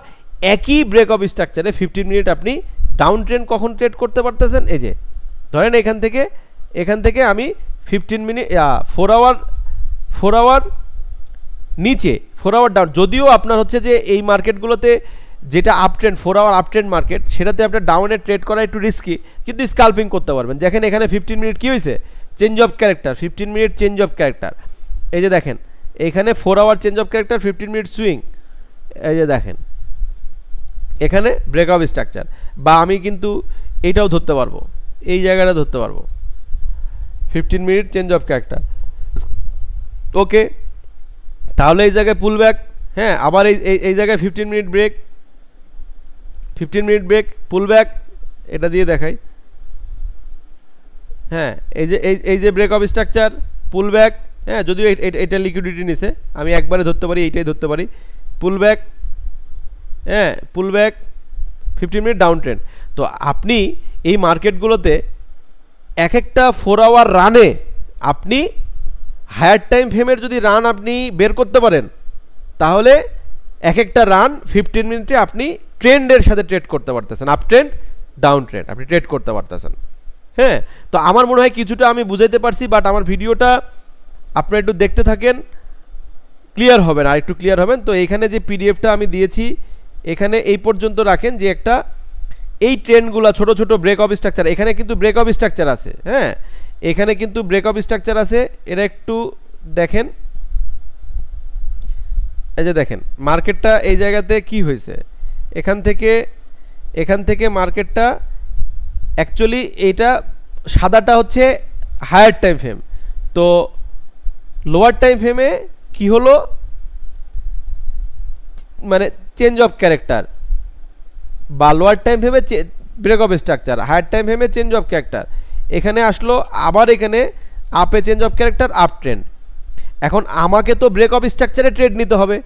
একই ব্রেক অফ স্ট্রাকচারে ফিফটিন মিনিট আপনি ডাউন ট্রেন কখন ট্রেড করতে পারতেছেন এই যে ধরেন এখান থেকে এখান থেকে আমি fifteen minute four hour four hour নিচে ফোর আওয়ার ডাউন যদিও আপনার হচ্ছে যে এই মার্কেটগুলোতে যেটা up trend four hour up trend market সেটাতে আপনার ডাউনে ট্রেড করা একটু রিস্কি কিন্তু স্কাল্পিং করতে পারবেন দেখেন এখানে ফিফটিন মিনিট কী হয়েছে change of character fifteen minute change of character এই যে দেখেন এখানে four hour change of character fifteen minute swing এই যে দেখেন এখানে ব্রেক অফ স্ট্রাকচার বা আমি কিন্তু এইটাও ধরতে পারবো এই জায়গাটা ধরতে পারবো fifteen minute change of character okay তাহলে এই জায়গায় পুল ব্যাক হ্যাঁ আবার এই এই জায়গায় fifteen minute break fifteen minute break pull back এটা দিয়ে দেখাই হ্যাঁ এই যে এই যে break of structure pull back হ্যাঁ যদিও এটা লিকুইডিটি নিছে আমি একবারে ধরতে পারি এইটাই ধরতে পারি পুল ব্যাক হ্যাঁ pull back fifteen minute down trend তো আপনি এই মার্কেটগুলোতে এক একটা ফোর আওয়ার রানে আপনি হায়ার টাইম ফ্রেমের যদি রান আপনি বের করতে পারেন তাহলে এক একটা রান ফিফটিন মিনিটে আপনি ট্রেন্ডের সাথে ট্রেড করতে পারতেছেন আপ ট্রেন্ড ডাউন ট্রেন্ড আপনি ট্রেড করতে পারতেছেন হ্যাঁ তো আমার মনে হয় কিছুটা আমি বুঝাইতে পারছি বাট আমার ভিডিওটা আপনারা একটু দেখতে থাকেন ক্লিয়ার হবেন আর একটু ক্লিয়ার হবেন তো এখানে যে পিডিএফটা আমি দিয়েছি এখানে এই পর্যন্ত রাখেন যে একটা এই ট্রেনগুলো ছোট ছোট ব্রেক অফ স্ট্রাকচার এখানে কিন্তু ব্রেক অফ স্ট্রাকচার আছে হ্যাঁ এখানে কিন্তু ব্রেক অফ স্ট্রাকচার আছে এটা একটু দেখেন এই যে দেখেন মার্কেটটা এই জায়গাতে কি হয়েছে এখান থেকে এখান থেকে মার্কেটটা অ্যাকচুয়ালি এটা সাদাটা হচ্ছে হায়ার টাইম ফ্রেম তো লোয়ার টাইম ফ্রেমে কি হলো মানে চেঞ্জ অফ ক্যারেক্টার বা লোয়ার টাইম ফ্রেমে break of structure higher time ফ্রেমে চেঞ্জ অফ ক্যারেক্টার এখানে আসলো আবার এখানে আপে change of character up trend এখন আমাকে তো ব্রেক অফ স্ট্রাকচারে ট্রেড নিতে হবে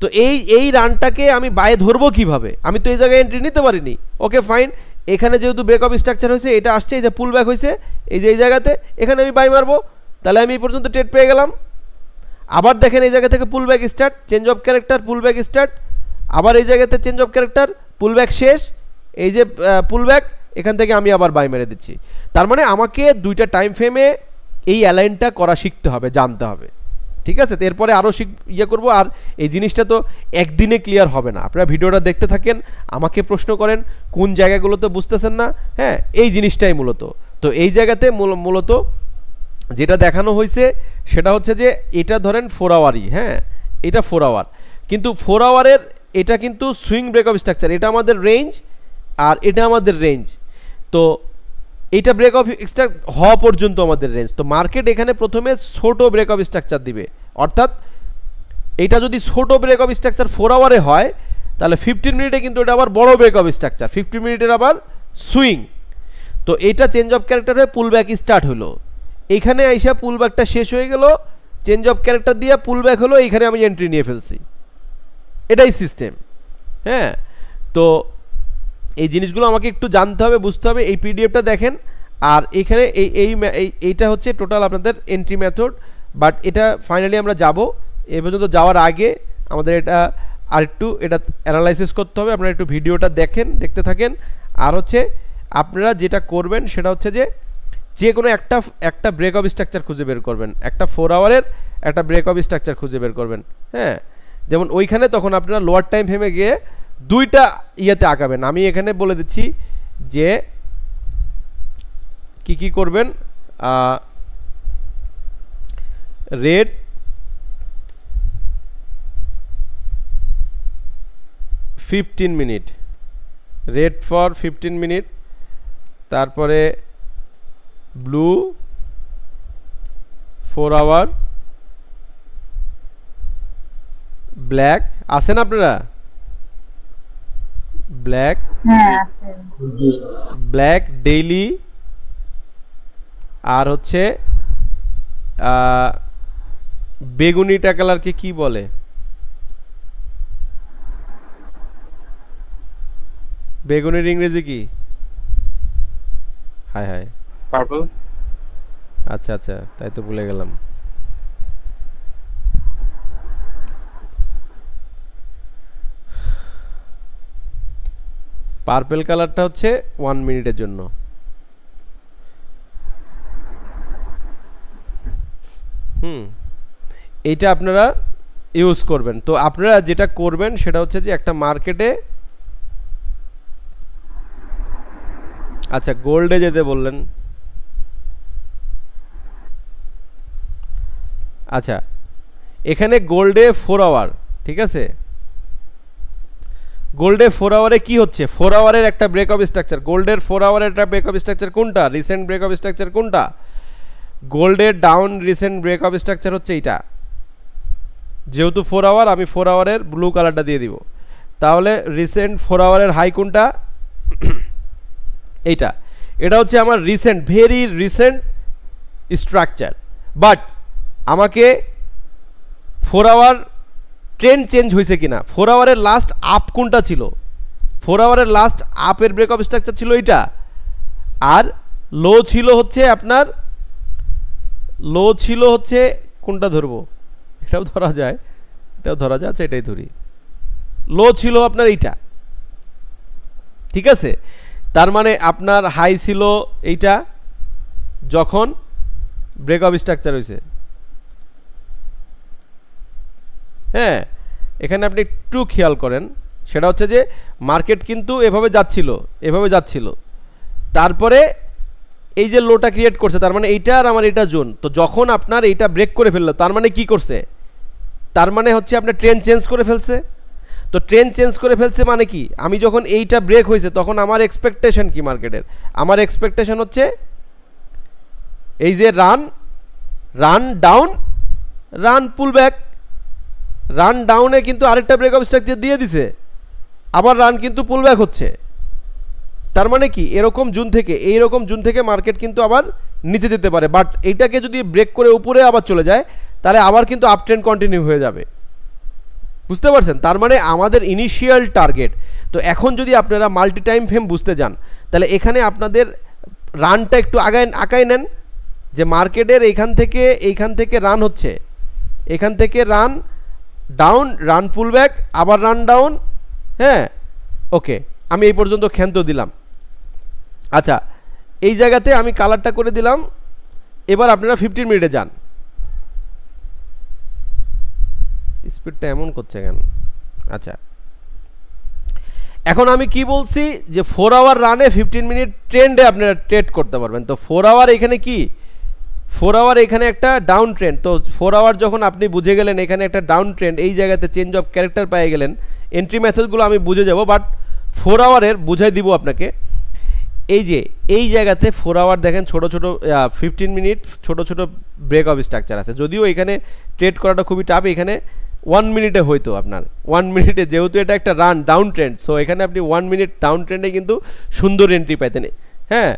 তো এই এই রানটাকে আমি বায়ে ধরবো কিভাবে আমি তো এই জায়গায় এন্ট্রি নিতে পারিনি ওকে ফাইন এখানে যেহেতু ব্রেক অফ স্ট্রাকচার হয়েছে এটা আসছে এই যে পুল ব্যাক হয়েছে এই যে এই জায়গাতে এখানে আমি বাই মারবো তাহলে আমি এই পর্যন্ত ট্রেড পেয়ে গেলাম আবার দেখেন এই জায়গা থেকে pull back start change of character pull back start আবার এই জায়গাতে চেঞ্জ অফ ক্যারেক্টার পুলব্যাক শেষ এই যে পুলব্যাক এখান থেকে আমি আবার বাই মেরে দিচ্ছি তার মানে আমাকে দুইটা টাইম ফ্রেমে এই অ্যালাইনটা করা শিখতে হবে জানতে হবে ঠিক আছে এরপরে আরও শিখ ইয়ে করবো আর এই জিনিসটা তো একদিনে ক্লিয়ার হবে না আপনারা ভিডিওটা দেখতে থাকেন আমাকে প্রশ্ন করেন কোন জায়গাগুলোতে বুঝতেছেন না হ্যাঁ এই জিনিসটাই মূলত তো এই জায়গাতে মূলত যেটা দেখানো হয়েছে সেটা হচ্ছে যে এটা ধরেন ফোর আওয়ারই হ্যাঁ এটা ফোর আওয়ার কিন্তু ফোর আওয়ারের এটা কিন্তু সুইং ব্রেক অফ স্ট্রাকচার এটা আমাদের রেঞ্জ আর এটা আমাদের রেঞ্জ তো এটা ব্রেক অফ স্ট্রাক হওয়া পর্যন্ত আমাদের রেঞ্জ তো মার্কেট এখানে প্রথমে ছোট ব্রেক অফ স্ট্রাকচার দিবে অর্থাৎ এটা যদি ছোট ব্রেক অফ স্ট্রাকচার ফোর আওয়ারে হয় তাহলে ফিফটিন মিনিটে কিন্তু এটা আবার বড় ব্রেক অফ স্ট্রাকচার ফিফটিন মিনিটের আবার সুইং তো এটা চেঞ্জ অফ ক্যারেক্টার হয়ে পুল ব্যাক স্টার্ট হলো এখানে আইসা পুল ব্যাকটা শেষ হয়ে গেল চেঞ্জ অফ ক্যারেক্টার দিয়ে পুল ব্যাক হলো এইখানে আমি এন্ট্রি নিয়ে ফেলছি এটাই সিস্টেম হ্যাঁ তো এই জিনিসগুলো আমাকে একটু জানতে হবে বুঝতে হবে এই পিডিএফটা দেখেন আর এখানে এই এই এইটা হচ্ছে টোটাল আপনাদের এন্ট্রি মেথড বাট এটা ফাইনালি আমরা যাব এ পর্যন্ত যাওয়ার আগে আমাদের এটা আর একটু এটা অ্যানালাইসিস করতে হবে আপনারা একটু ভিডিওটা দেখেন দেখতে থাকেন আর হচ্ছে আপনারা যেটা করবেন সেটা হচ্ছে যে যে কোনো একটা একটা ব্রেক অফ স্ট্রাকচার খুঁজে বের করবেন একটা ফোর আওয়ারের একটা ব্রেক অফ স্ট্রাকচার খুঁজে বের করবেন হ্যাঁ যেমন ওইখানে তখন আপনারা লোয়ার টাইম ফ্রেমে গিয়ে দুইটা ইয়েতে আঁকাবেন আমি এখানে বলে দিচ্ছি যে কি কি করবেন red fifteen minute red for fifteen minute তারপরে ব্লু ফোর আওয়ার ব্ল্যাক আছেন আপনারা ব্ল্যাক ব্ল্যাক ডেইলি আর হচ্ছে বেগুনিটা কালারকে কি বলে বেগুনের ইংরেজি কি হাই হাই পার্পল আচ্ছা আচ্ছা তাই তো ভুলে গেলাম পার্পেল কালারটা হচ্ছে ওয়ান মিনিটের জন্য হুম এইটা আপনারা ইউজ করবেন তো আপনারা যেটা করবেন সেটা হচ্ছে যে একটা মার্কেটে আচ্ছা গোল্ডে যেতে বললেন আচ্ছা এখানে গোল্ডে ফোর আওয়ার ঠিক আছে গোল্ডে ফোর আওয়ারে কি হচ্ছে ফোর আওয়ারের একটা ব্রেক অফ স্ট্রাকচার গোল্ডের ফোর আওয়ারের একটা ব্রেক অফ স্ট্রাকচার কোনটা রিসেন্ট ব্রেক অফ স্ট্রাকচার কোনটা গোল্ডের down recent break of structure হচ্ছে এইটা যেহেতু ফোর আওয়ার আমি ফোর আওয়ারের ব্লু কালারটা দিয়ে দিব তাহলে রিসেন্ট ফোর আওয়ারের হাই কোনটা এইটা এটা হচ্ছে আমার recent very recent structure but আমাকে ফোর আওয়ার ট্রেন্ড চেঞ্জ হয়েছে কিনা ফোর আওয়ারের লাস্ট আপ কোনটা ছিল ফোর আওয়ারের লাস্ট আপের ব্রেকআপ স্ট্রাকচার ছিল এটা আর লো ছিল হচ্ছে আপনার লো ছিল হচ্ছে কোনটা ধরবো এটাও ধরা যায় এটাও ধরা যায় আচ্ছা এটাই ধরি লো ছিল আপনার এইটা ঠিক আছে তার মানে আপনার হাই ছিল এইটা যখন ব্রেকআপ স্ট্রাকচার হয়েছে হ্যাঁ এখানে আপনি একটু খেয়াল করেন সেটা হচ্ছে যে মার্কেট কিন্তু এভাবে যাচ্ছিল এভাবে যাচ্ছিল তারপরে এই যে লোটা ক্রিয়েট করছে তার মানে এইটা আর আমার এটা জোন তো যখন আপনার এইটা ব্রেক করে ফেললো তার মানে কি করছে তার মানে হচ্ছে আপনার ট্রেন চেঞ্জ করে ফেলছে তো ট্রেন চেঞ্জ করে ফেলছে মানে কি আমি যখন এইটা ব্রেক হয়েছে তখন আমার এক্সপেকটেশন কি মার্কেটের আমার এক্সপেকটেশন হচ্ছে এই যে run run down run pull back run ডাউনে কিন্তু আরেকটা ব্রেকআপ স্ট্রাকচার দিয়ে দিছে আবার রান কিন্তু পুলব্যাক হচ্ছে তার মানে কি এরকম জুন থেকে এই রকম জুন থেকে মার্কেট কিন্তু আবার নিচে যেতে পারে বাট এইটাকে যদি ব্রেক করে উপরে আবার চলে যায় তাহলে আবার কিন্তু ট্রেন্ড কন্টিনিউ হয়ে যাবে বুঝতে পারছেন তার মানে আমাদের ইনিশিয়াল টার্গেট তো এখন যদি আপনারা মাল্টি টাইম ফেম বুঝতে যান তাহলে এখানে আপনাদের রানটা একটু আগায় আঁকায় নেন যে মার্কেটের এইখান থেকে এইখান থেকে রান হচ্ছে এখান থেকে run down run pull back আবার রান ডাউন হ্যাঁ ওকে আমি এই পর্যন্ত ক্ষান্ত দিলাম আচ্ছা এই জায়গাতে আমি কালারটা করে দিলাম এবার আপনারা ফিফটিন মিনিটে যান স্পিডটা এমন করছে কেন আচ্ছা এখন আমি কি বলছি যে ফোর আওয়ার রানে ফিফটিন মিনিট ট্রেন্ডে আপনারা ট্রেড করতে পারবেন তো ফোর আওয়ার এখানে কি ফোর আওয়ার এখানে একটা ডাউন ট্রেন্ড তো ফোর আওয়ার যখন আপনি বুঝে গেলেন এখানে একটা ডাউন ট্রেন্ড এই জায়গাতে চেঞ্জ অফ ক্যারেক্টার পেয়ে গেলেন এন্ট্রি মেথডগুলো আমি বুঝে যাব বাট ফোর আওয়ারের বুঝাই দিব আপনাকে এই যে এই জায়গাতে ফোর আওয়ার দেখেন ছোট ছোট ফিফটিন মিনিট ছোট ছোট ব্রেক অফ স্ট্রাকচার আছে যদিও এখানে ট্রেড করাটা খুবই টাফ এখানে ওয়ান মিনিটে হইতো আপনার ওয়ান মিনিটে যেহেতু এটা একটা রান ডাউন ট্রেন্ড সো এখানে আপনি ওয়ান মিনিট ডাউন ট্রেন্ডে কিন্তু সুন্দর এন্ট্রি পাইতেন হ্যাঁ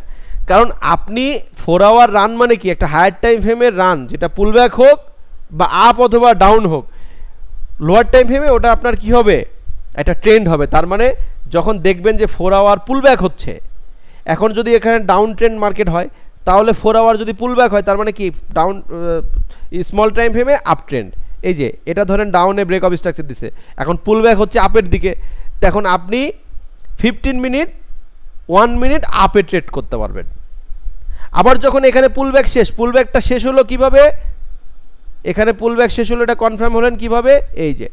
কারণ আপনি ফোর আওয়ার রান মানে কি একটা হায়ার টাইম ফ্রেমের রান যেটা পুলব্যাক হোক বা আপ অথবা ডাউন হোক লোয়ার টাইম ফ্রেমে ওটা আপনার কি হবে একটা ট্রেন্ড হবে তার মানে যখন দেখবেন যে ফোর আওয়ার পুলব্যাক হচ্ছে এখন যদি এখানে ডাউন ট্রেন্ড মার্কেট হয় তাহলে ফোর আওয়ার যদি পুলব্যাক হয় তার মানে কি ডাউন স্মল টাইম ফ্রেমে আপ ট্রেন্ড এই যে এটা ধরেন ডাউনে ব্রেক অফ স্ট্রাকচার দিছে এখন পুলব্যাক হচ্ছে আপের দিকে তখন আপনি ফিফটিন মিনিট ওয়ান মিনিট আপে ট্রেড করতে পারবেন আবার যখন এখানে পুলব্যাক শেষ পুলব্যাকটা শেষ হলো কিভাবে এখানে পুলব্যাক শেষ হলো এটা কনফার্ম হলেন কিভাবে এই যে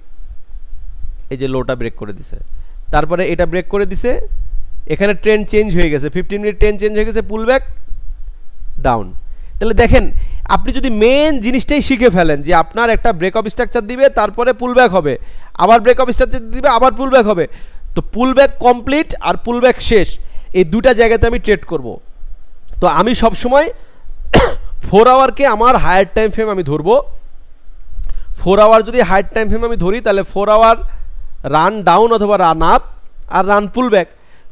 এই যে লোটা ব্রেক করে দিছে তারপরে এটা ব্রেক করে দিছে এখানে ট্রেন চেঞ্জ হয়ে গেছে ফিফটিন মিনিট ট্রেন চেঞ্জ হয়ে গেছে পুলব্যাক ডাউন তাহলে দেখেন আপনি যদি মেন জিনিসটাই শিখে ফেলেন যে আপনার একটা ব্রেক অফ স্ট্রাকচার দিবে তারপরে পুলব্যাক হবে আবার ব্রেক অফ স্ট্রাকচার দিবে আবার পুলব্যাক হবে তো পুলব্যাক কমপ্লিট আর পুলব্যাক শেষ এই দুটা জায়গাতে আমি ট্রেড করবো তো আমি সবসময় ফোর আওয়ারকে আমার হায়ার টাইম ফ্রেম আমি ধরবো ফোর আওয়ার যদি হায়ার টাইম ফ্রেম আমি ধরি তাহলে ফোর আওয়ার রান ডাউন অথবা রান আপ আর রান পুল ব্যাক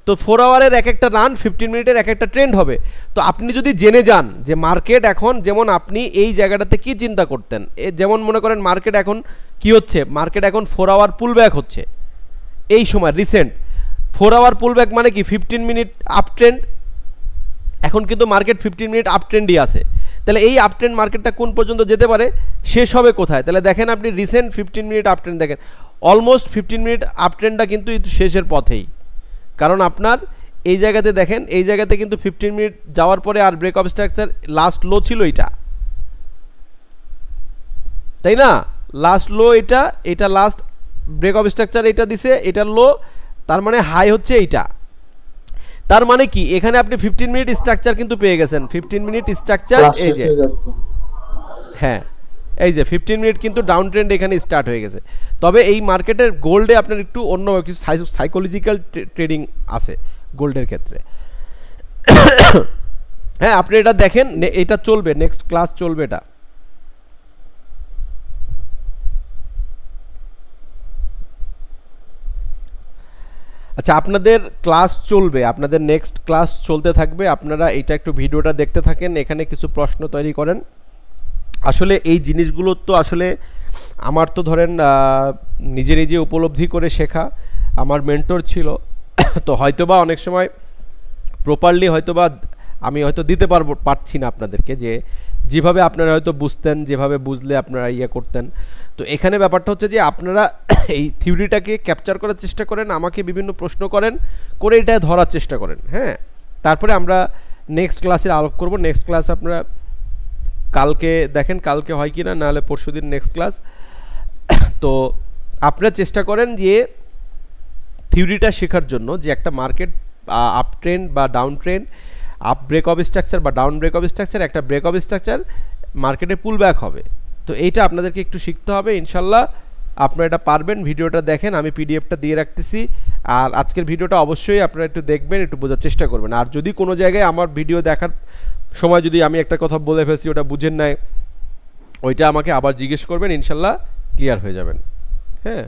তো ফোর আওয়ারের এক একটা রান ফিফটিন মিনিটের এক একটা ট্রেন্ড হবে তো আপনি যদি জেনে যান যে মার্কেট এখন যেমন আপনি এই জায়গাটাতে কি চিন্তা করতেন যেমন মনে করেন মার্কেট এখন কি হচ্ছে মার্কেট এখন ফোর আওয়ার পুল ব্যাক হচ্ছে এই সময় recent four hour pull back মানে কি ফিফটিন মিনিট আপ ট্রেন্ড এখন কিন্তু মার্কেট ফিফটিন মিনিট আপ ট্রেন্ডই আছে তাহলে এই আপ ট্রেন্ড মার্কেটটা কোন পর্যন্ত যেতে পারে শেষ হবে কোথায় তাহলে দেখেন আপনি recent fifteen minute up trend দেখেন অলমোস্ট ফিফটিন মিনিট আপ ট্রেন্ডটা কিন্তু শেষের পথেই কারণ আপনার এই জায়গাতে দেখেন এই জায়গাতে কিন্তু ফিফটিন মিনিট যাওয়ার পরে আর break of structure last low ছিল এটা তাই না লাস্ট লো এটা এটা লাস্ট ব্রেক অফ স্ট্রাকচার এটা দিছে এটা লো তার মানে হাই হচ্ছে এইটা তার মানে কি এখানে আপনি ফিফটিন মিনিট স্ট্রাকচার কিন্তু পেয়ে গেছেন ফিফটিন মিনিট স্ট্রাকচার এই যে হ্যাঁ এই যে ফিফটিন মিনিট কিন্তু ডাউন ট্রেন্ড এখানে স্টার্ট হয়ে গেছে তবে এই মার্কেটের গোল্ডে আপনার একটু অন্য কিছু সাইকোলজিক্যাল ট্রেডিং আছে গোল্ডের ক্ষেত্রে হ্যাঁ আপনি এটা দেখেন এটা চলবে নেক্সট ক্লাস চলবে এটা আচ্ছা আপনাদের ক্লাস চলবে আপনাদের নেক্সট ক্লাস চলতে থাকবে আপনারা এইটা একটু ভিডিওটা দেখতে থাকেন এখানে কিছু প্রশ্ন তৈরি করেন আসলে এই জিনিসগুলো তো আসলে আমার তো ধরেন নিজে নিজে উপলব্ধি করে শেখা আমার মেন্টর ছিল তো হয়তোবা অনেক সময় প্রপারলি হয়তোবা আমি হয়তো দিতে পারবো পারছি না আপনাদেরকে যে যেভাবে আপনারা হয়তো বুঝতেন যেভাবে বুঝলে আপনারা ইয়ে করতেন তো এখানে ব্যাপারটা হচ্ছে যে আপনারা এই থিওরিটাকে ক্যাপচার করার চেষ্টা করেন আমাকে বিভিন্ন প্রশ্ন করেন করে এটা ধরার চেষ্টা করেন হ্যাঁ তারপরে আমরা নেক্সট ক্লাসের আলোক করব নেক্সট ক্লাস আপনারা কালকে দেখেন কালকে হয় কি না নাহলে পরশু দিন নেক্সট ক্লাস তো আপনারা চেষ্টা করেন যে থিওরিটা শেখার জন্য যে একটা মার্কেট আপ ট্রেন্ড বা down trend up break of structure বা ডাউন ব্রেক অফ স্ট্রাকচার একটা ব্রেক অফ স্ট্রাকচার মার্কেটে পুল ব্যাক হবে তো এইটা আপনাদেরকে একটু শিখতে হবে ইনশাল্লাহ আপনারা এটা পারবেন ভিডিওটা দেখেন আমি পিডিএফটা দিয়ে রাখতেছি আর আজকের ভিডিওটা অবশ্যই আপনারা একটু দেখবেন একটু বোঝার চেষ্টা করবেন আর যদি কোনো জায়গায় আমার ভিডিও দেখার সময় যদি আমি একটা কথা বলে ফেলছি ওটা বুঝেন নাই ওইটা আমাকে আবার জিজ্ঞেস করবেন ইনশাল্লাহ ক্লিয়ার হয়ে যাবেন হ্যাঁ